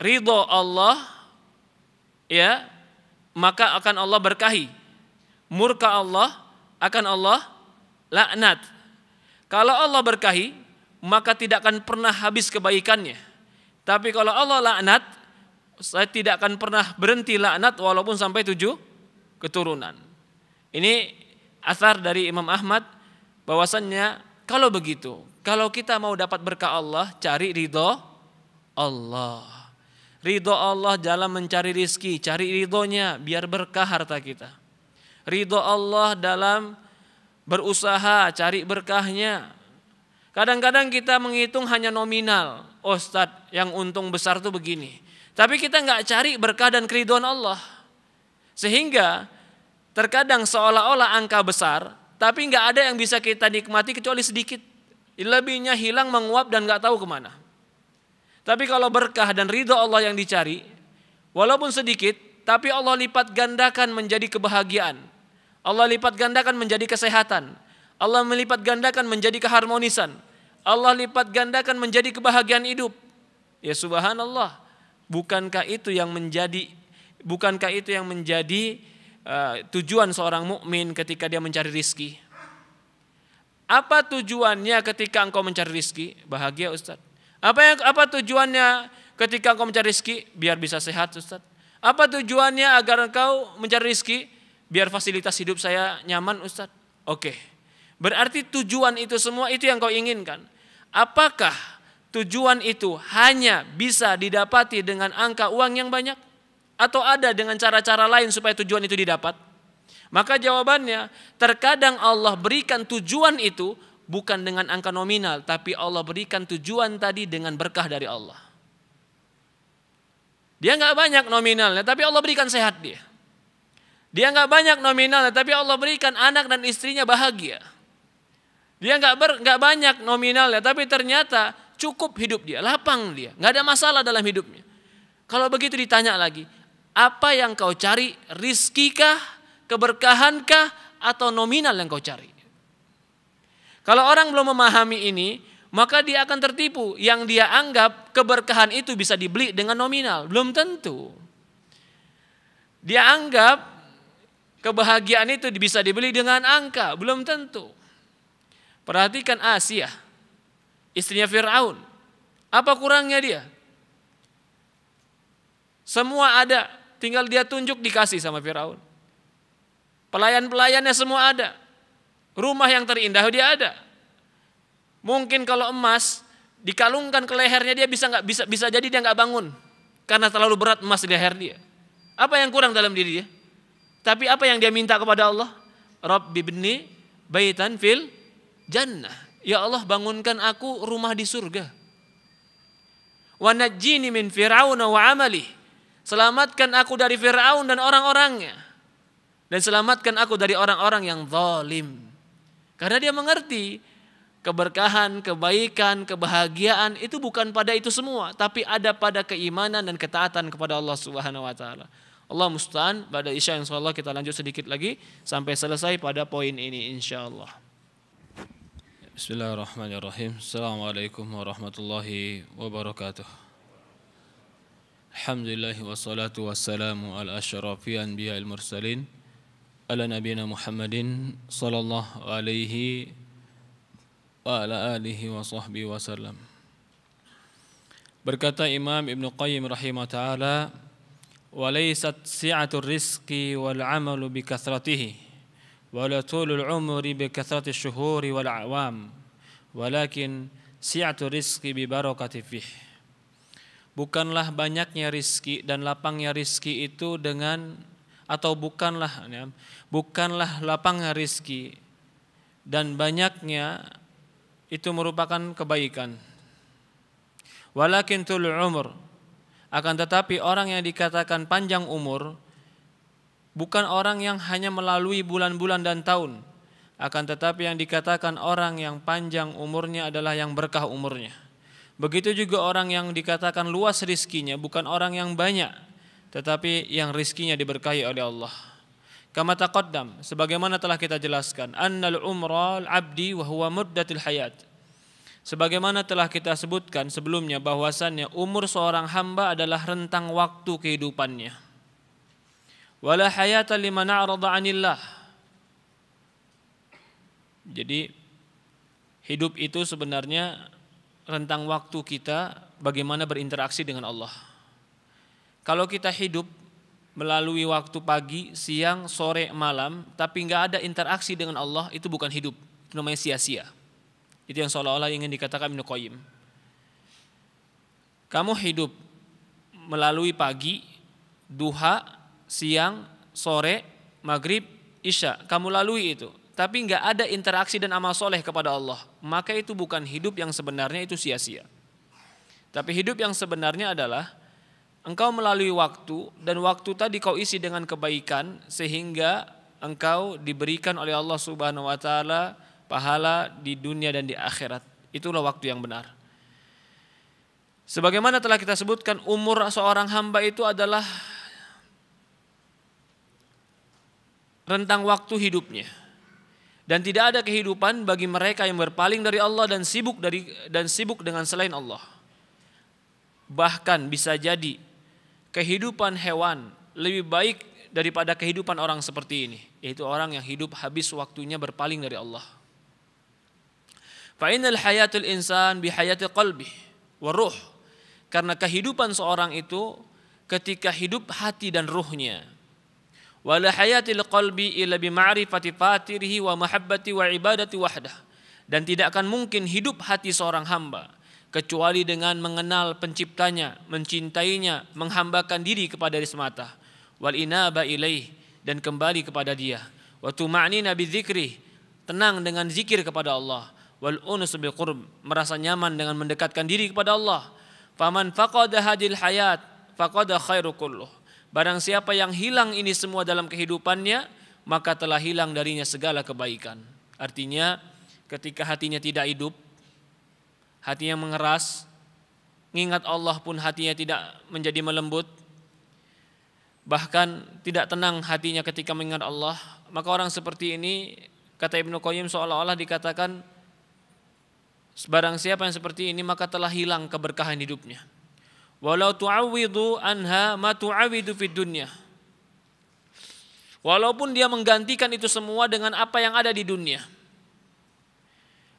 ridho Allah ya maka akan Allah berkahi murka Allah akan Allah laknat kalau Allah berkahi maka tidak akan pernah habis kebaikannya tapi kalau Allah laknat saya tidak akan pernah berhenti laknat walaupun sampai tujuh keturunan ini asar dari Imam Ahmad bahwasannya kalau begitu kalau kita mau dapat berkah Allah cari ridho Allah Ridho Allah dalam mencari rizki, cari ridhonya biar berkah harta kita. Ridho Allah dalam berusaha cari berkahnya. Kadang-kadang kita menghitung hanya nominal. Oh, yang untung besar tuh begini. Tapi kita nggak cari berkah dan keriduan Allah. Sehingga terkadang seolah-olah angka besar, tapi nggak ada yang bisa kita nikmati kecuali sedikit. Lebihnya hilang, menguap dan nggak tahu kemana. Tapi kalau berkah dan ridho Allah yang dicari, walaupun sedikit, tapi Allah lipat gandakan menjadi kebahagiaan. Allah lipat gandakan menjadi kesehatan. Allah melipat gandakan menjadi keharmonisan. Allah lipat gandakan menjadi kebahagiaan hidup. Ya subhanallah. Bukankah itu yang menjadi bukankah itu yang menjadi uh, tujuan seorang mukmin ketika dia mencari rizki? Apa tujuannya ketika engkau mencari rizki? Bahagia Ustaz. Apa yang apa tujuannya ketika engkau mencari rezeki? Biar bisa sehat, Ustaz. Apa tujuannya agar engkau mencari rezeki? Biar fasilitas hidup saya nyaman, Ustaz. Oke. Berarti tujuan itu semua itu yang kau inginkan. Apakah tujuan itu hanya bisa didapati dengan angka uang yang banyak? Atau ada dengan cara-cara lain supaya tujuan itu didapat? Maka jawabannya, terkadang Allah berikan tujuan itu bukan dengan angka nominal, tapi Allah berikan tujuan tadi dengan berkah dari Allah. Dia nggak banyak nominalnya, tapi Allah berikan sehat dia. Dia nggak banyak nominalnya, tapi Allah berikan anak dan istrinya bahagia. Dia nggak ber, nggak banyak nominalnya, tapi ternyata cukup hidup dia, lapang dia, nggak ada masalah dalam hidupnya. Kalau begitu ditanya lagi, apa yang kau cari? Rizkikah, keberkahankah, atau nominal yang kau cari? Kalau orang belum memahami ini, maka dia akan tertipu. Yang dia anggap keberkahan itu bisa dibeli dengan nominal, belum tentu. Dia anggap kebahagiaan itu bisa dibeli dengan angka, belum tentu. Perhatikan Asia, istrinya Firaun. Apa kurangnya dia? Semua ada, tinggal dia tunjuk dikasih sama Firaun. Pelayan-pelayannya semua ada. Rumah yang terindah dia ada. Mungkin kalau emas dikalungkan ke lehernya dia bisa nggak bisa bisa jadi dia nggak bangun karena terlalu berat emas di leher dia. Apa yang kurang dalam diri dia? Tapi apa yang dia minta kepada Allah? Rabbi bni baitan fil jannah. Ya Allah bangunkan aku rumah di surga. Wa najjini min fir'aun wa amali. Selamatkan aku dari Firaun dan orang-orangnya. Dan selamatkan aku dari orang-orang yang zalim. Karena dia mengerti keberkahan, kebaikan, kebahagiaan itu bukan pada itu semua, tapi ada pada keimanan dan ketaatan kepada Allah Subhanahu wa taala. Allah musta'an pada Isya insyaallah kita lanjut sedikit lagi sampai selesai pada poin ini insya Allah. Bismillahirrahmanirrahim. Assalamualaikum warahmatullahi wabarakatuh. Alhamdulillah wassalatu wassalamu ala asyrafil anbiya al mursalin Muhammadin sallallahu alaihi wa ala alihi wa sahbihi wa sallam. Berkata Imam Ibn Qayyim rahimah ta'ala Walaysat si'atul rizki wal amalu bi kathratihi Wala tulul umri bi kathrati syuhuri wal awam Walakin bi barakati Bukanlah banyaknya rizki dan lapangnya rizki itu dengan atau bukanlah ya, bukanlah lapang rizki dan banyaknya itu merupakan kebaikan. Walakin tul umur akan tetapi orang yang dikatakan panjang umur bukan orang yang hanya melalui bulan-bulan dan tahun akan tetapi yang dikatakan orang yang panjang umurnya adalah yang berkah umurnya. Begitu juga orang yang dikatakan luas rizkinya bukan orang yang banyak tetapi yang rizkinya diberkahi oleh Allah. Kama taqaddam, sebagaimana telah kita jelaskan, annal umra al-abdi wa huwa muddatil hayat. Sebagaimana telah kita sebutkan sebelumnya bahwasannya umur seorang hamba adalah rentang waktu kehidupannya. Wala hayata liman a'rada 'anillah. Jadi hidup itu sebenarnya rentang waktu kita bagaimana berinteraksi dengan Allah. Kalau kita hidup melalui waktu pagi, siang, sore, malam, tapi nggak ada interaksi dengan Allah, itu bukan hidup. Itu namanya sia-sia. Itu yang seolah-olah ingin dikatakan Ibn Qayyim. Kamu hidup melalui pagi, duha, siang, sore, maghrib, isya. Kamu lalui itu. Tapi nggak ada interaksi dan amal soleh kepada Allah. Maka itu bukan hidup yang sebenarnya itu sia-sia. Tapi hidup yang sebenarnya adalah engkau melalui waktu dan waktu tadi kau isi dengan kebaikan sehingga engkau diberikan oleh Allah Subhanahu wa taala pahala di dunia dan di akhirat. Itulah waktu yang benar. Sebagaimana telah kita sebutkan umur seorang hamba itu adalah rentang waktu hidupnya. Dan tidak ada kehidupan bagi mereka yang berpaling dari Allah dan sibuk dari dan sibuk dengan selain Allah. Bahkan bisa jadi kehidupan hewan lebih baik daripada kehidupan orang seperti ini, yaitu orang yang hidup habis waktunya berpaling dari Allah. Fa'inal hayatul insan bihayatil qalbi waruh. Karena kehidupan seorang itu ketika hidup hati dan ruhnya. Wala hayatil qalbi illa bima'rifati fatirihi wa mahabbati wa ibadati wahdah. Dan tidak akan mungkin hidup hati seorang hamba kecuali dengan mengenal penciptanya, mencintainya, menghambakan diri kepada dia semata. Wal inaba ilaih dan kembali kepada dia. Wa nabi zikri tenang dengan zikir kepada Allah. Wal unus bil qurb, merasa nyaman dengan mendekatkan diri kepada Allah. Faman faqada hadil hayat, faqada khairu kulluh. Barang siapa yang hilang ini semua dalam kehidupannya, maka telah hilang darinya segala kebaikan. Artinya, ketika hatinya tidak hidup, hatinya mengeras, ngingat Allah pun hatinya tidak menjadi melembut, bahkan tidak tenang hatinya ketika mengingat Allah, maka orang seperti ini kata Ibnu Qayyim seolah-olah dikatakan sebarang siapa yang seperti ini maka telah hilang keberkahan hidupnya. Walau tu'awwidu anha ma tu'awwidu fid dunya. Walaupun dia menggantikan itu semua dengan apa yang ada di dunia.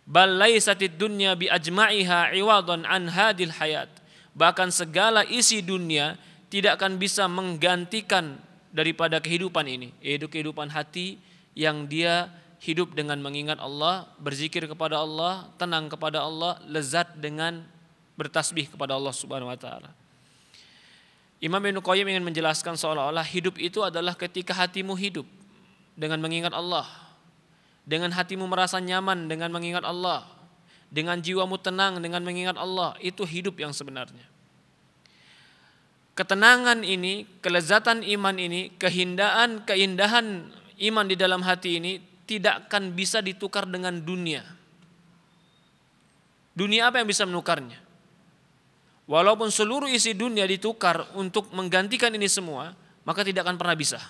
Bal laisatid dunya bi ajma'iha iwadon an hadil hayat. Bahkan segala isi dunia tidak akan bisa menggantikan daripada kehidupan ini, yaitu kehidupan hati yang dia hidup dengan mengingat Allah, berzikir kepada Allah, tenang kepada Allah, lezat dengan bertasbih kepada Allah Subhanahu wa taala. Imam Ibnu Qayyim ingin menjelaskan seolah-olah hidup itu adalah ketika hatimu hidup dengan mengingat Allah, dengan hatimu merasa nyaman dengan mengingat Allah, dengan jiwamu tenang dengan mengingat Allah, itu hidup yang sebenarnya. Ketenangan ini, kelezatan iman ini, kehindaan, keindahan iman di dalam hati ini tidak akan bisa ditukar dengan dunia. Dunia apa yang bisa menukarnya? Walaupun seluruh isi dunia ditukar untuk menggantikan ini semua, maka tidak akan pernah bisa.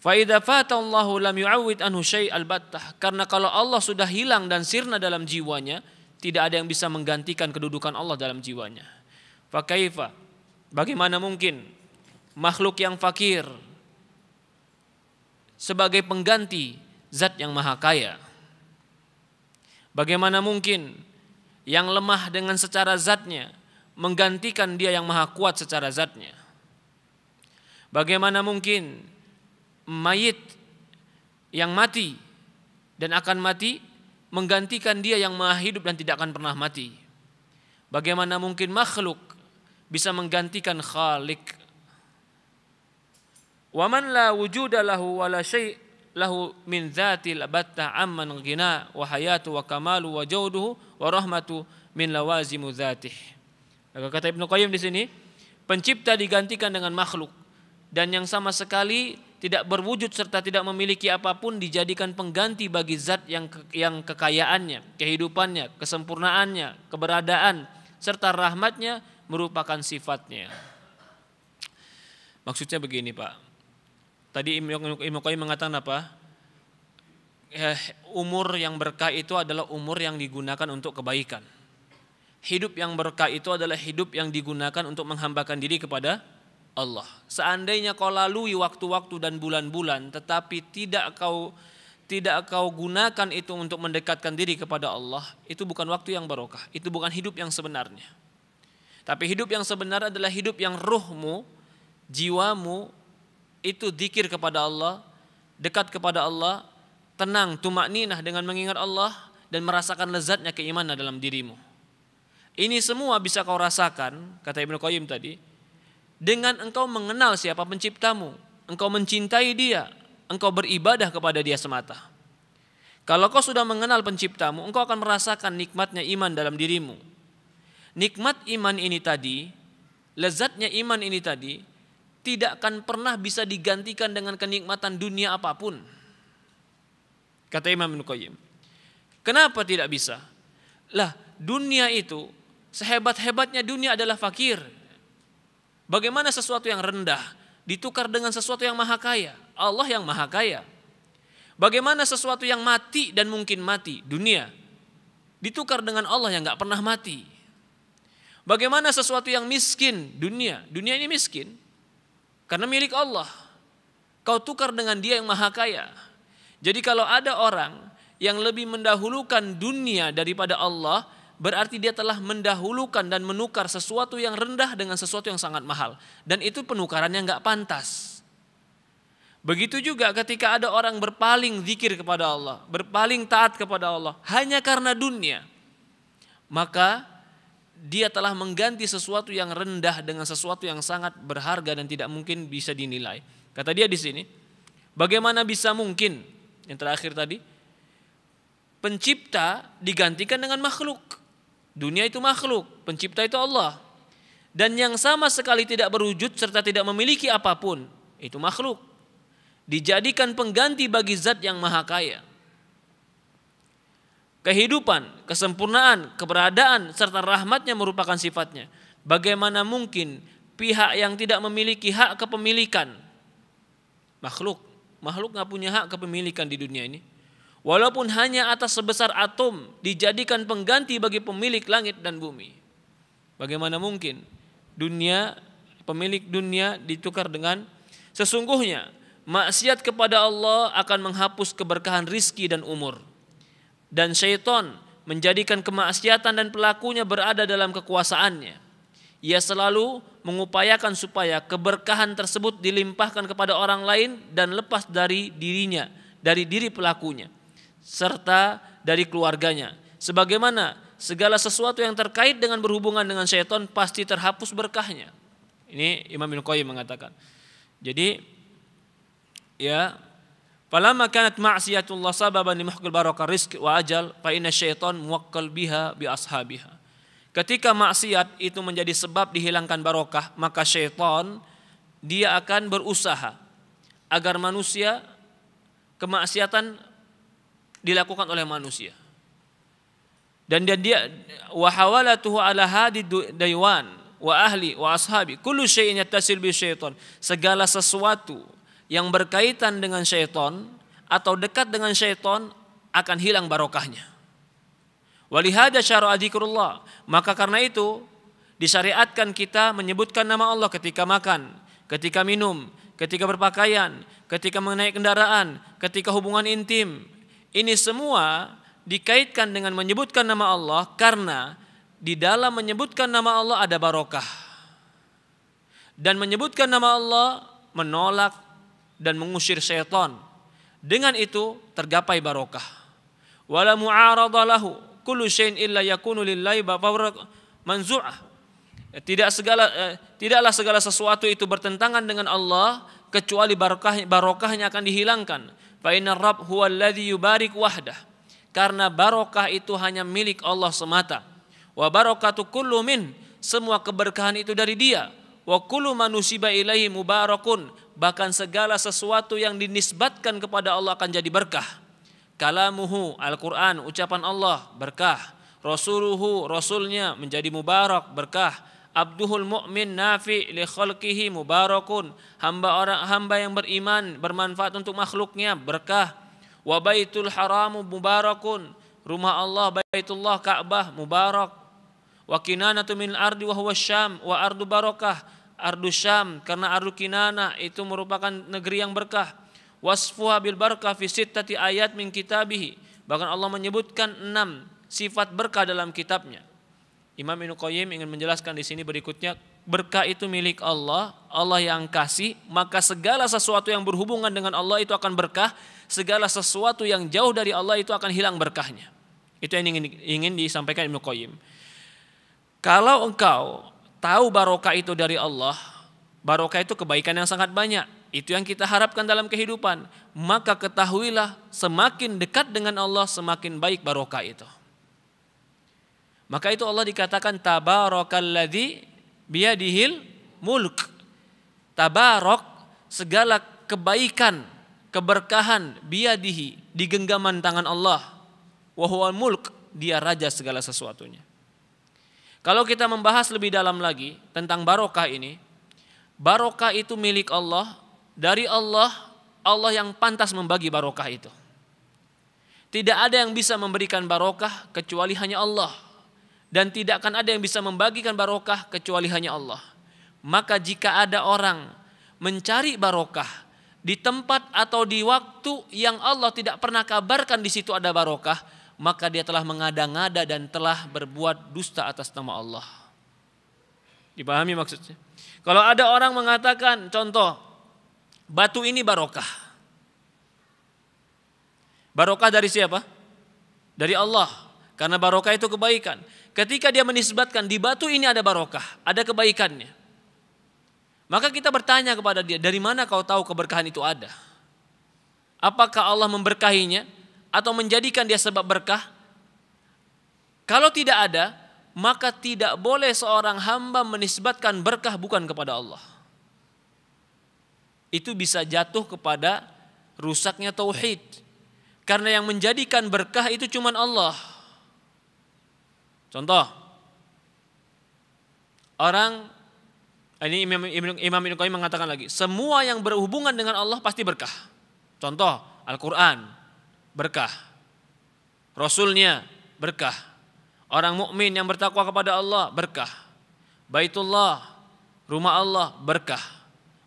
Faida lam anhu syai' al Karena kalau Allah sudah hilang dan sirna dalam jiwanya, tidak ada yang bisa menggantikan kedudukan Allah dalam jiwanya. Fakaifa? Bagaimana mungkin makhluk yang fakir sebagai pengganti zat yang maha kaya? Bagaimana mungkin yang lemah dengan secara zatnya menggantikan dia yang maha kuat secara zatnya? Bagaimana mungkin mayit yang mati dan akan mati menggantikan dia yang maha hidup dan tidak akan pernah mati. Bagaimana mungkin makhluk bisa menggantikan Khalik? Waman la wujuda lahu wa la syai' lahu min dzatil batta amman ghina wa hayatu wa kamalu wa jawduhu wa rahmatu min lawazimu dzatih. Maka kata Ibnu Qayyim di sini, pencipta digantikan dengan makhluk dan yang sama sekali tidak berwujud serta tidak memiliki apapun dijadikan pengganti bagi zat yang ke, yang kekayaannya, kehidupannya, kesempurnaannya, keberadaan serta rahmatnya merupakan sifatnya. Maksudnya begini Pak, tadi Imam Qayyim mengatakan apa? Eh, umur yang berkah itu adalah umur yang digunakan untuk kebaikan. Hidup yang berkah itu adalah hidup yang digunakan untuk menghambakan diri kepada Allah. Seandainya kau lalui waktu-waktu dan bulan-bulan tetapi tidak kau tidak kau gunakan itu untuk mendekatkan diri kepada Allah, itu bukan waktu yang barokah, itu bukan hidup yang sebenarnya. Tapi hidup yang sebenarnya adalah hidup yang ruhmu, jiwamu itu dikir kepada Allah, dekat kepada Allah, tenang, tumak ninah dengan mengingat Allah dan merasakan lezatnya keimanan dalam dirimu. Ini semua bisa kau rasakan, kata Ibnu Qayyim tadi, dengan engkau mengenal siapa penciptamu, engkau mencintai dia, engkau beribadah kepada dia semata. Kalau kau sudah mengenal penciptamu, engkau akan merasakan nikmatnya iman dalam dirimu. Nikmat iman ini tadi, lezatnya iman ini tadi, tidak akan pernah bisa digantikan dengan kenikmatan dunia apapun. Kata Imam Ibn Qayyim. Kenapa tidak bisa? Lah, dunia itu sehebat-hebatnya dunia adalah fakir. Bagaimana sesuatu yang rendah ditukar dengan sesuatu yang maha kaya? Allah yang maha kaya. Bagaimana sesuatu yang mati dan mungkin mati, dunia, ditukar dengan Allah yang nggak pernah mati. Bagaimana sesuatu yang miskin, dunia, dunia ini miskin karena milik Allah. Kau tukar dengan dia yang maha kaya. Jadi kalau ada orang yang lebih mendahulukan dunia daripada Allah, berarti dia telah mendahulukan dan menukar sesuatu yang rendah dengan sesuatu yang sangat mahal. Dan itu penukarannya nggak pantas. Begitu juga ketika ada orang berpaling zikir kepada Allah, berpaling taat kepada Allah hanya karena dunia. Maka dia telah mengganti sesuatu yang rendah dengan sesuatu yang sangat berharga dan tidak mungkin bisa dinilai. Kata dia di sini, bagaimana bisa mungkin yang terakhir tadi pencipta digantikan dengan makhluk? Dunia itu makhluk, pencipta itu Allah. Dan yang sama sekali tidak berwujud serta tidak memiliki apapun, itu makhluk. Dijadikan pengganti bagi zat yang maha kaya. Kehidupan, kesempurnaan, keberadaan, serta rahmatnya merupakan sifatnya. Bagaimana mungkin pihak yang tidak memiliki hak kepemilikan? Makhluk, makhluk nggak punya hak kepemilikan di dunia ini Walaupun hanya atas sebesar atom dijadikan pengganti bagi pemilik langit dan bumi. Bagaimana mungkin dunia pemilik dunia ditukar dengan sesungguhnya maksiat kepada Allah akan menghapus keberkahan rizki dan umur. Dan syaitan menjadikan kemaksiatan dan pelakunya berada dalam kekuasaannya. Ia selalu mengupayakan supaya keberkahan tersebut dilimpahkan kepada orang lain dan lepas dari dirinya, dari diri pelakunya serta dari keluarganya. Sebagaimana segala sesuatu yang terkait dengan berhubungan dengan setan pasti terhapus berkahnya. Ini Imam Ibnu Qayyim mengatakan. Jadi ya Falamma kanat ma'siyatullah sababan li muhqil barakah rizq wa ajal fa inna syaitan muwakkal biha bi ashabiha. Ketika maksiat itu menjadi sebab dihilangkan barokah, maka syaitan dia akan berusaha agar manusia kemaksiatan dilakukan oleh manusia. Dan dia, dia tuh ala hadi daywan wa ahli wa ashabi kullu syai'in yattasil bi syaitan. Segala sesuatu yang berkaitan dengan syaitan atau dekat dengan syaitan akan hilang barokahnya. Walihada syara adzikrullah. Maka karena itu disyariatkan kita menyebutkan nama Allah ketika makan, ketika minum, ketika berpakaian, ketika mengenai kendaraan, ketika hubungan intim, ini semua dikaitkan dengan menyebutkan nama Allah karena di dalam menyebutkan nama Allah ada barokah. Dan menyebutkan nama Allah menolak dan mengusir setan. Dengan itu tergapai barokah. Wala mu'aradalahu kullu syai'in illa yakunu lillahi manzu'ah. Tidak segala eh, tidaklah segala sesuatu itu bertentangan dengan Allah kecuali barokah barokahnya akan dihilangkan Fa'inar innar rabb huwa alladhi yubarik wahdah. Karena barokah itu hanya milik Allah semata. Wa barokatu kullu min. Semua keberkahan itu dari dia. Wa kullu manusiba ilaihi mubarakun. Bahkan segala sesuatu yang dinisbatkan kepada Allah akan jadi berkah. Kalamuhu Al-Quran ucapan Allah berkah. Rasuluhu Rasulnya menjadi mubarak berkah Abduhul mu'min nafi li khalqihi mubarakun. Hamba orang hamba yang beriman bermanfaat untuk makhluknya berkah. Wa baitul haramu mubarakun. Rumah Allah Baitullah Ka'bah mubarak. Wa kinanatu min ardi wa huwa syam wa ardu barakah. Ardu Syam karena ardu Kinana itu merupakan negeri yang berkah. Wasfuha bil barakah fi sittati ayat min kitabihi. Bahkan Allah menyebutkan enam sifat berkah dalam kitabnya. Imam Ibnu Qayyim ingin menjelaskan di sini berikutnya, berkah itu milik Allah, Allah yang kasih, maka segala sesuatu yang berhubungan dengan Allah itu akan berkah, segala sesuatu yang jauh dari Allah itu akan hilang berkahnya. Itu yang ingin ingin disampaikan Ibnu Qayyim. Kalau engkau tahu barokah itu dari Allah, barokah itu kebaikan yang sangat banyak. Itu yang kita harapkan dalam kehidupan. Maka ketahuilah semakin dekat dengan Allah semakin baik barokah itu. Maka itu Allah dikatakan tabarakalladzi biyadihil mulk. Tabarok segala kebaikan, keberkahan biyadihi di genggaman tangan Allah. Wahwal mulk, dia raja segala sesuatunya. Kalau kita membahas lebih dalam lagi tentang barokah ini, barokah itu milik Allah, dari Allah, Allah yang pantas membagi barokah itu. Tidak ada yang bisa memberikan barokah kecuali hanya Allah dan tidak akan ada yang bisa membagikan barokah kecuali hanya Allah. Maka jika ada orang mencari barokah di tempat atau di waktu yang Allah tidak pernah kabarkan di situ ada barokah, maka dia telah mengada-ngada dan telah berbuat dusta atas nama Allah. Dipahami maksudnya? Kalau ada orang mengatakan contoh batu ini barokah. Barokah dari siapa? Dari Allah. Karena barokah itu kebaikan. Ketika dia menisbatkan di batu ini ada barokah, ada kebaikannya. Maka kita bertanya kepada dia, dari mana kau tahu keberkahan itu ada? Apakah Allah memberkahinya atau menjadikan dia sebab berkah? Kalau tidak ada, maka tidak boleh seorang hamba menisbatkan berkah bukan kepada Allah. Itu bisa jatuh kepada rusaknya tauhid. Karena yang menjadikan berkah itu cuma Allah. Contoh, orang ini Imam Ibnu Imam Ibnu Qayyim mengatakan lagi, semua yang berhubungan dengan Allah pasti berkah. Contoh, Al-Qur'an berkah. Rasulnya berkah. Orang mukmin yang bertakwa kepada Allah berkah. Baitullah, rumah Allah berkah.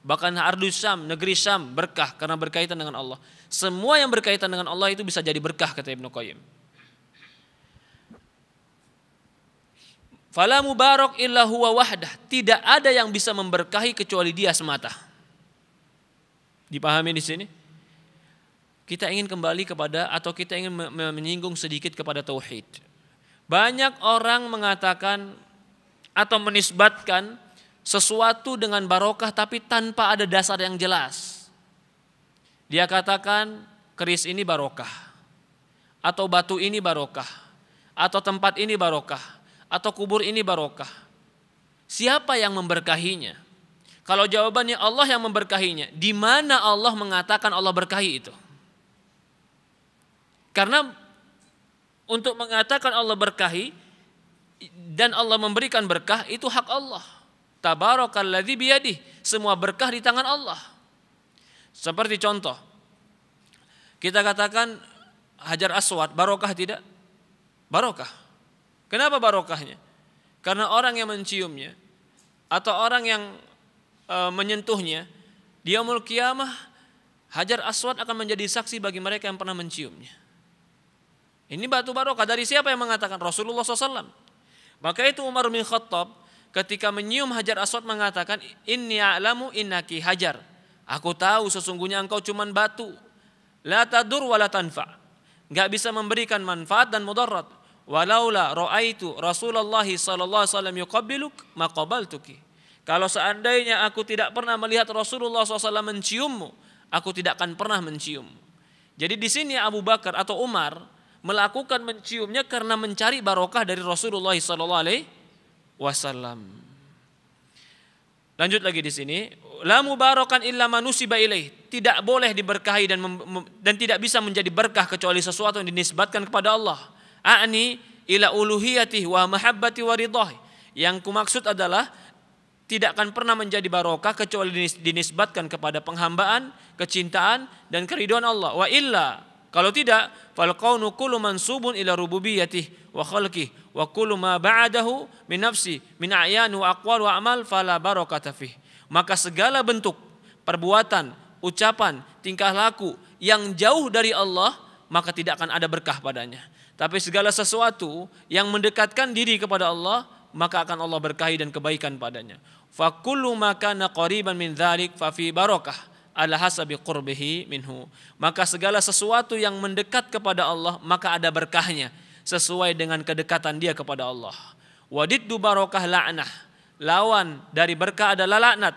Bahkan Ardu Sam, negeri Sam berkah karena berkaitan dengan Allah. Semua yang berkaitan dengan Allah itu bisa jadi berkah kata Ibnu Qayyim. Fala mubarak illa huwa wahdah. Tidak ada yang bisa memberkahi kecuali dia semata. Dipahami di sini? Kita ingin kembali kepada atau kita ingin menyinggung sedikit kepada tauhid. Banyak orang mengatakan atau menisbatkan sesuatu dengan barokah tapi tanpa ada dasar yang jelas. Dia katakan keris ini barokah atau batu ini barokah atau tempat ini barokah atau kubur ini barokah? Siapa yang memberkahinya? Kalau jawabannya Allah yang memberkahinya, di mana Allah mengatakan Allah berkahi itu? Karena untuk mengatakan Allah berkahi dan Allah memberikan berkah itu hak Allah. Tabarakalladzi biyadih. Semua berkah di tangan Allah. Seperti contoh, kita katakan Hajar Aswad barokah tidak? Barokah. Kenapa barokahnya? Karena orang yang menciumnya atau orang yang e, menyentuhnya, dia mul kiamah Hajar Aswad akan menjadi saksi bagi mereka yang pernah menciumnya. Ini batu barokah dari siapa yang mengatakan Rasulullah SAW. Maka itu Umar bin Khattab ketika menyium Hajar Aswad mengatakan ini a'lamu inaki hajar. Aku tahu sesungguhnya engkau cuma batu. La tadur wa la tanfa. Enggak bisa memberikan manfaat dan mudarat walaula ra'aitu Rasulullah sallallahu alaihi wasallam yuqabbiluk maqabaltuki. Kalau seandainya aku tidak pernah melihat Rasulullah SAW menciummu, aku tidak akan pernah mencium. Jadi di sini Abu Bakar atau Umar melakukan menciumnya karena mencari barokah dari Rasulullah SAW. wasallam. Lanjut lagi di sini, lamu barokan illa manusiba ilaih. Tidak boleh diberkahi dan dan tidak bisa menjadi berkah kecuali sesuatu yang dinisbatkan kepada Allah. A'ni ila uluhiyatihi wa mahabbati wa ridahi. Yang kumaksud adalah tidak akan pernah menjadi barokah kecuali dinisbatkan kepada penghambaan, kecintaan dan keriduan Allah. Wa illa kalau tidak fal qaunu kullu mansubun ila rububiyyatih wa khalqihi wa kullu ma ba'dahu min nafsi min a'yan wa aqwal wa amal fala barakata fihi. Maka segala bentuk perbuatan, ucapan, tingkah laku yang jauh dari Allah maka tidak akan ada berkah padanya. Tapi segala sesuatu yang mendekatkan diri kepada Allah, maka akan Allah berkahi dan kebaikan padanya. Fakullu maka nakoriban min dzalik fafi barokah ala hasabi qurbihi minhu. Maka segala sesuatu yang mendekat kepada Allah, maka ada berkahnya sesuai dengan kedekatan dia kepada Allah. Wadiddu barokah la'nah. Lawan dari berkah adalah laknat.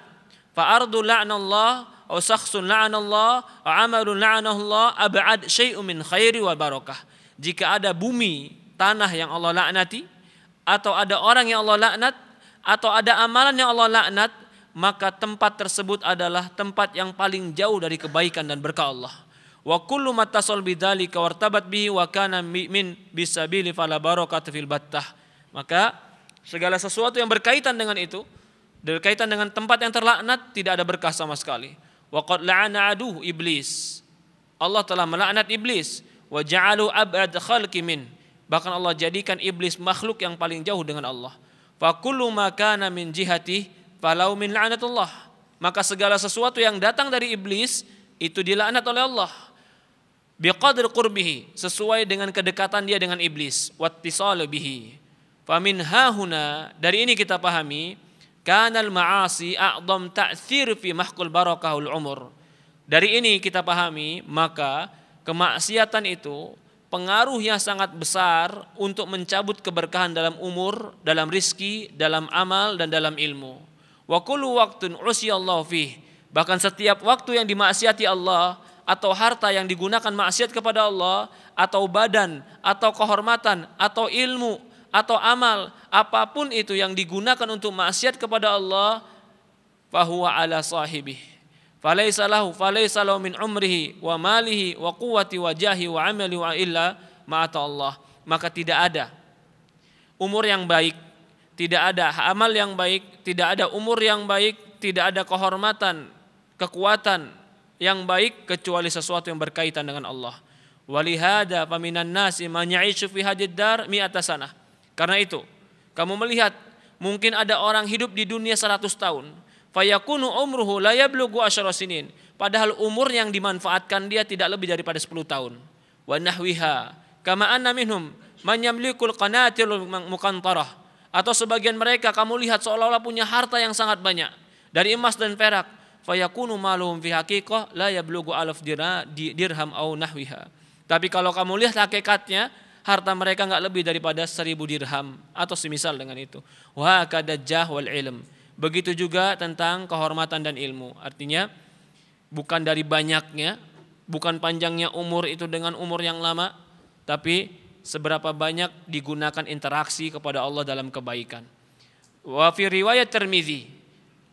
Fa'ardu la'nallah au shakhsun la'anallah au amalun Allah ab'ad syai'un min khairi wa barokah jika ada bumi, tanah yang Allah laknati, atau ada orang yang Allah laknat, atau ada amalan yang Allah laknat, maka tempat tersebut adalah tempat yang paling jauh dari kebaikan dan berkah Allah. Wa kullu mattasal bidzalika wartabat bihi wa kana min bisabili fala barakata fil battah. Maka segala sesuatu yang berkaitan dengan itu, berkaitan dengan tempat yang terlaknat tidak ada berkah sama sekali. Wa qad aduh iblis. Allah telah melaknat iblis wa ja'alu abad min. Bahkan Allah jadikan iblis makhluk yang paling jauh dengan Allah. Fa kullu ma kana min jihati falau min la'natullah. Maka segala sesuatu yang datang dari iblis itu dilaknat oleh Allah. Biqadir qurbihi sesuai dengan kedekatan dia dengan iblis wattisal bihi. Famin hahuna dari ini kita pahami kanal ma'asi a'dham ta'thir fi mahkul barakahul umur. Dari ini kita pahami maka Kemaksiatan itu pengaruhnya sangat besar untuk mencabut keberkahan dalam umur, dalam rizki, dalam amal, dan dalam ilmu. Wa kullu waqtun usyallahu fih. Bahkan setiap waktu yang dimaksiati Allah atau harta yang digunakan maksiat kepada Allah atau badan atau kehormatan atau ilmu atau amal apapun itu yang digunakan untuk maksiat kepada Allah fahuwa ala sahibih Falaisa lahu falaisa lahu min umrihi wa malihi wa quwwati wa jahi wa amali wa illa ma'ata Allah. Maka tidak ada umur yang baik, tidak ada amal yang baik, tidak ada umur yang baik, tidak ada kehormatan, kekuatan yang baik kecuali sesuatu yang berkaitan dengan Allah. Walihada paminan nasi man ya'ishu fi hadid dar mi'ata sanah. Karena itu, kamu melihat mungkin ada orang hidup di dunia 100 tahun, fayakunu umruhu la yablughu Padahal umur yang dimanfaatkan dia tidak lebih daripada 10 tahun. Wa nahwiha kama anna minhum man yamlikul qanatil muqantarah. Atau sebagian mereka kamu lihat seolah-olah punya harta yang sangat banyak dari emas dan perak. Fayakunu maluhum fi haqiqah la alaf dirham au nahwiha. Tapi kalau kamu lihat hakikatnya, harta mereka nggak lebih daripada seribu dirham atau semisal dengan itu. Wa kada wal ilm. Begitu juga tentang kehormatan dan ilmu. Artinya bukan dari banyaknya, bukan panjangnya umur itu dengan umur yang lama, tapi seberapa banyak digunakan interaksi kepada Allah dalam kebaikan. Wa fi riwayat Tirmizi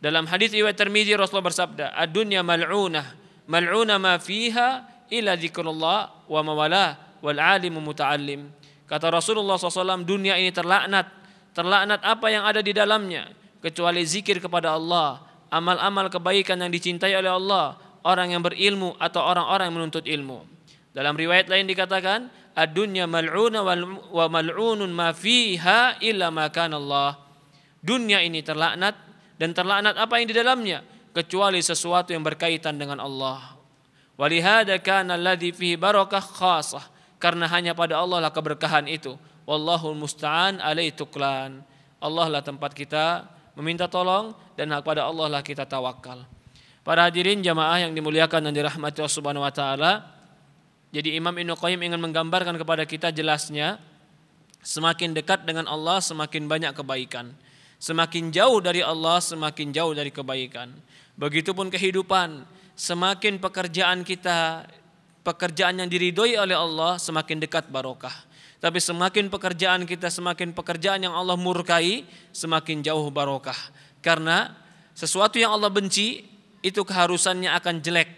dalam hadis riwayat Tirmizi Rasulullah bersabda, "Ad-dunya mal'unah, mal'una ma fiha ila zikrullah wa mawala wal alimu muta'allim." Kata Rasulullah SAW, dunia ini terlaknat. Terlaknat apa yang ada di dalamnya kecuali zikir kepada Allah, amal-amal kebaikan yang dicintai oleh Allah, orang yang berilmu atau orang-orang yang menuntut ilmu. Dalam riwayat lain dikatakan, "Ad-dunya mal'una wa mal'unun ma fiha illa ma kana Allah." Dunia ini terlaknat dan terlaknat apa yang di dalamnya kecuali sesuatu yang berkaitan dengan Allah. Walihada kana alladhi fihi barakah khasah. Karena hanya pada Allah lah keberkahan itu. Wallahu musta'an alaih tuklan. Allah lah tempat kita meminta tolong dan kepada Allah lah kita tawakal. Para hadirin jamaah yang dimuliakan dan dirahmati Allah Subhanahu wa taala. Jadi Imam Ibnu Qayyim ingin menggambarkan kepada kita jelasnya semakin dekat dengan Allah semakin banyak kebaikan. Semakin jauh dari Allah semakin jauh dari kebaikan. Begitupun kehidupan, semakin pekerjaan kita pekerjaan yang diridhoi oleh Allah semakin dekat barokah. Tapi semakin pekerjaan kita, semakin pekerjaan yang Allah murkai, semakin jauh barokah. Karena sesuatu yang Allah benci, itu keharusannya akan jelek.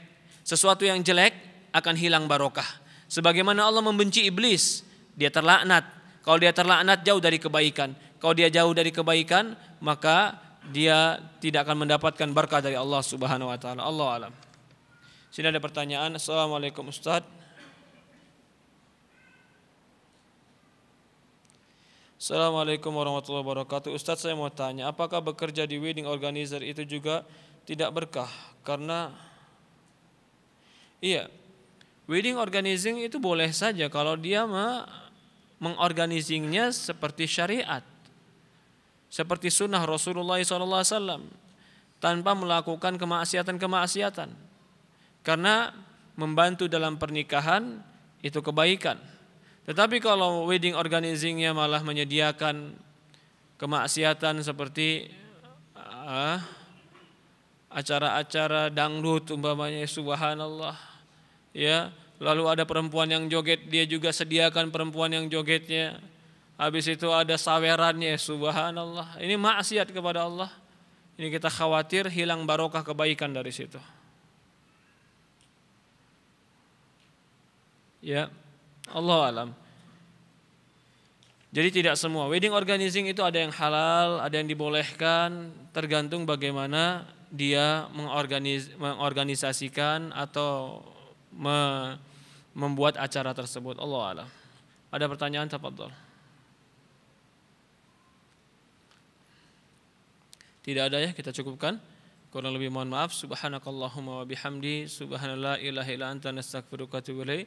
Sesuatu yang jelek akan hilang barokah. Sebagaimana Allah membenci iblis, dia terlaknat. Kalau dia terlaknat jauh dari kebaikan. Kalau dia jauh dari kebaikan, maka dia tidak akan mendapatkan berkah dari Allah Subhanahu wa taala. Allah alam. Sini ada pertanyaan. Assalamualaikum Ustaz. Assalamualaikum warahmatullahi wabarakatuh. Ustadz saya mau tanya, apakah bekerja di wedding organizer itu juga tidak berkah? Karena iya, wedding organizing itu boleh saja kalau dia mengorganizingnya seperti syariat. Seperti sunnah Rasulullah SAW tanpa melakukan kemaksiatan-kemaksiatan. Karena membantu dalam pernikahan itu kebaikan tetapi kalau wedding organizingnya malah menyediakan kemaksiatan seperti uh, acara-acara dangdut umpamanya subhanallah ya lalu ada perempuan yang joget dia juga sediakan perempuan yang jogetnya habis itu ada sawerannya subhanallah ini maksiat kepada Allah ini kita khawatir hilang barokah kebaikan dari situ ya yeah. Allah alam. Jadi tidak semua. Wedding organizing itu ada yang halal, ada yang dibolehkan, tergantung bagaimana dia mengorganis mengorganisasikan atau me membuat acara tersebut. Allah alam. Ada pertanyaan tafadhol. Tidak ada ya, kita cukupkan. Kurang lebih mohon maaf. Subhanakallahumma wa bihamdi, subhanallah ilaha illa anta nastaghfiruka wa atubu ilaik.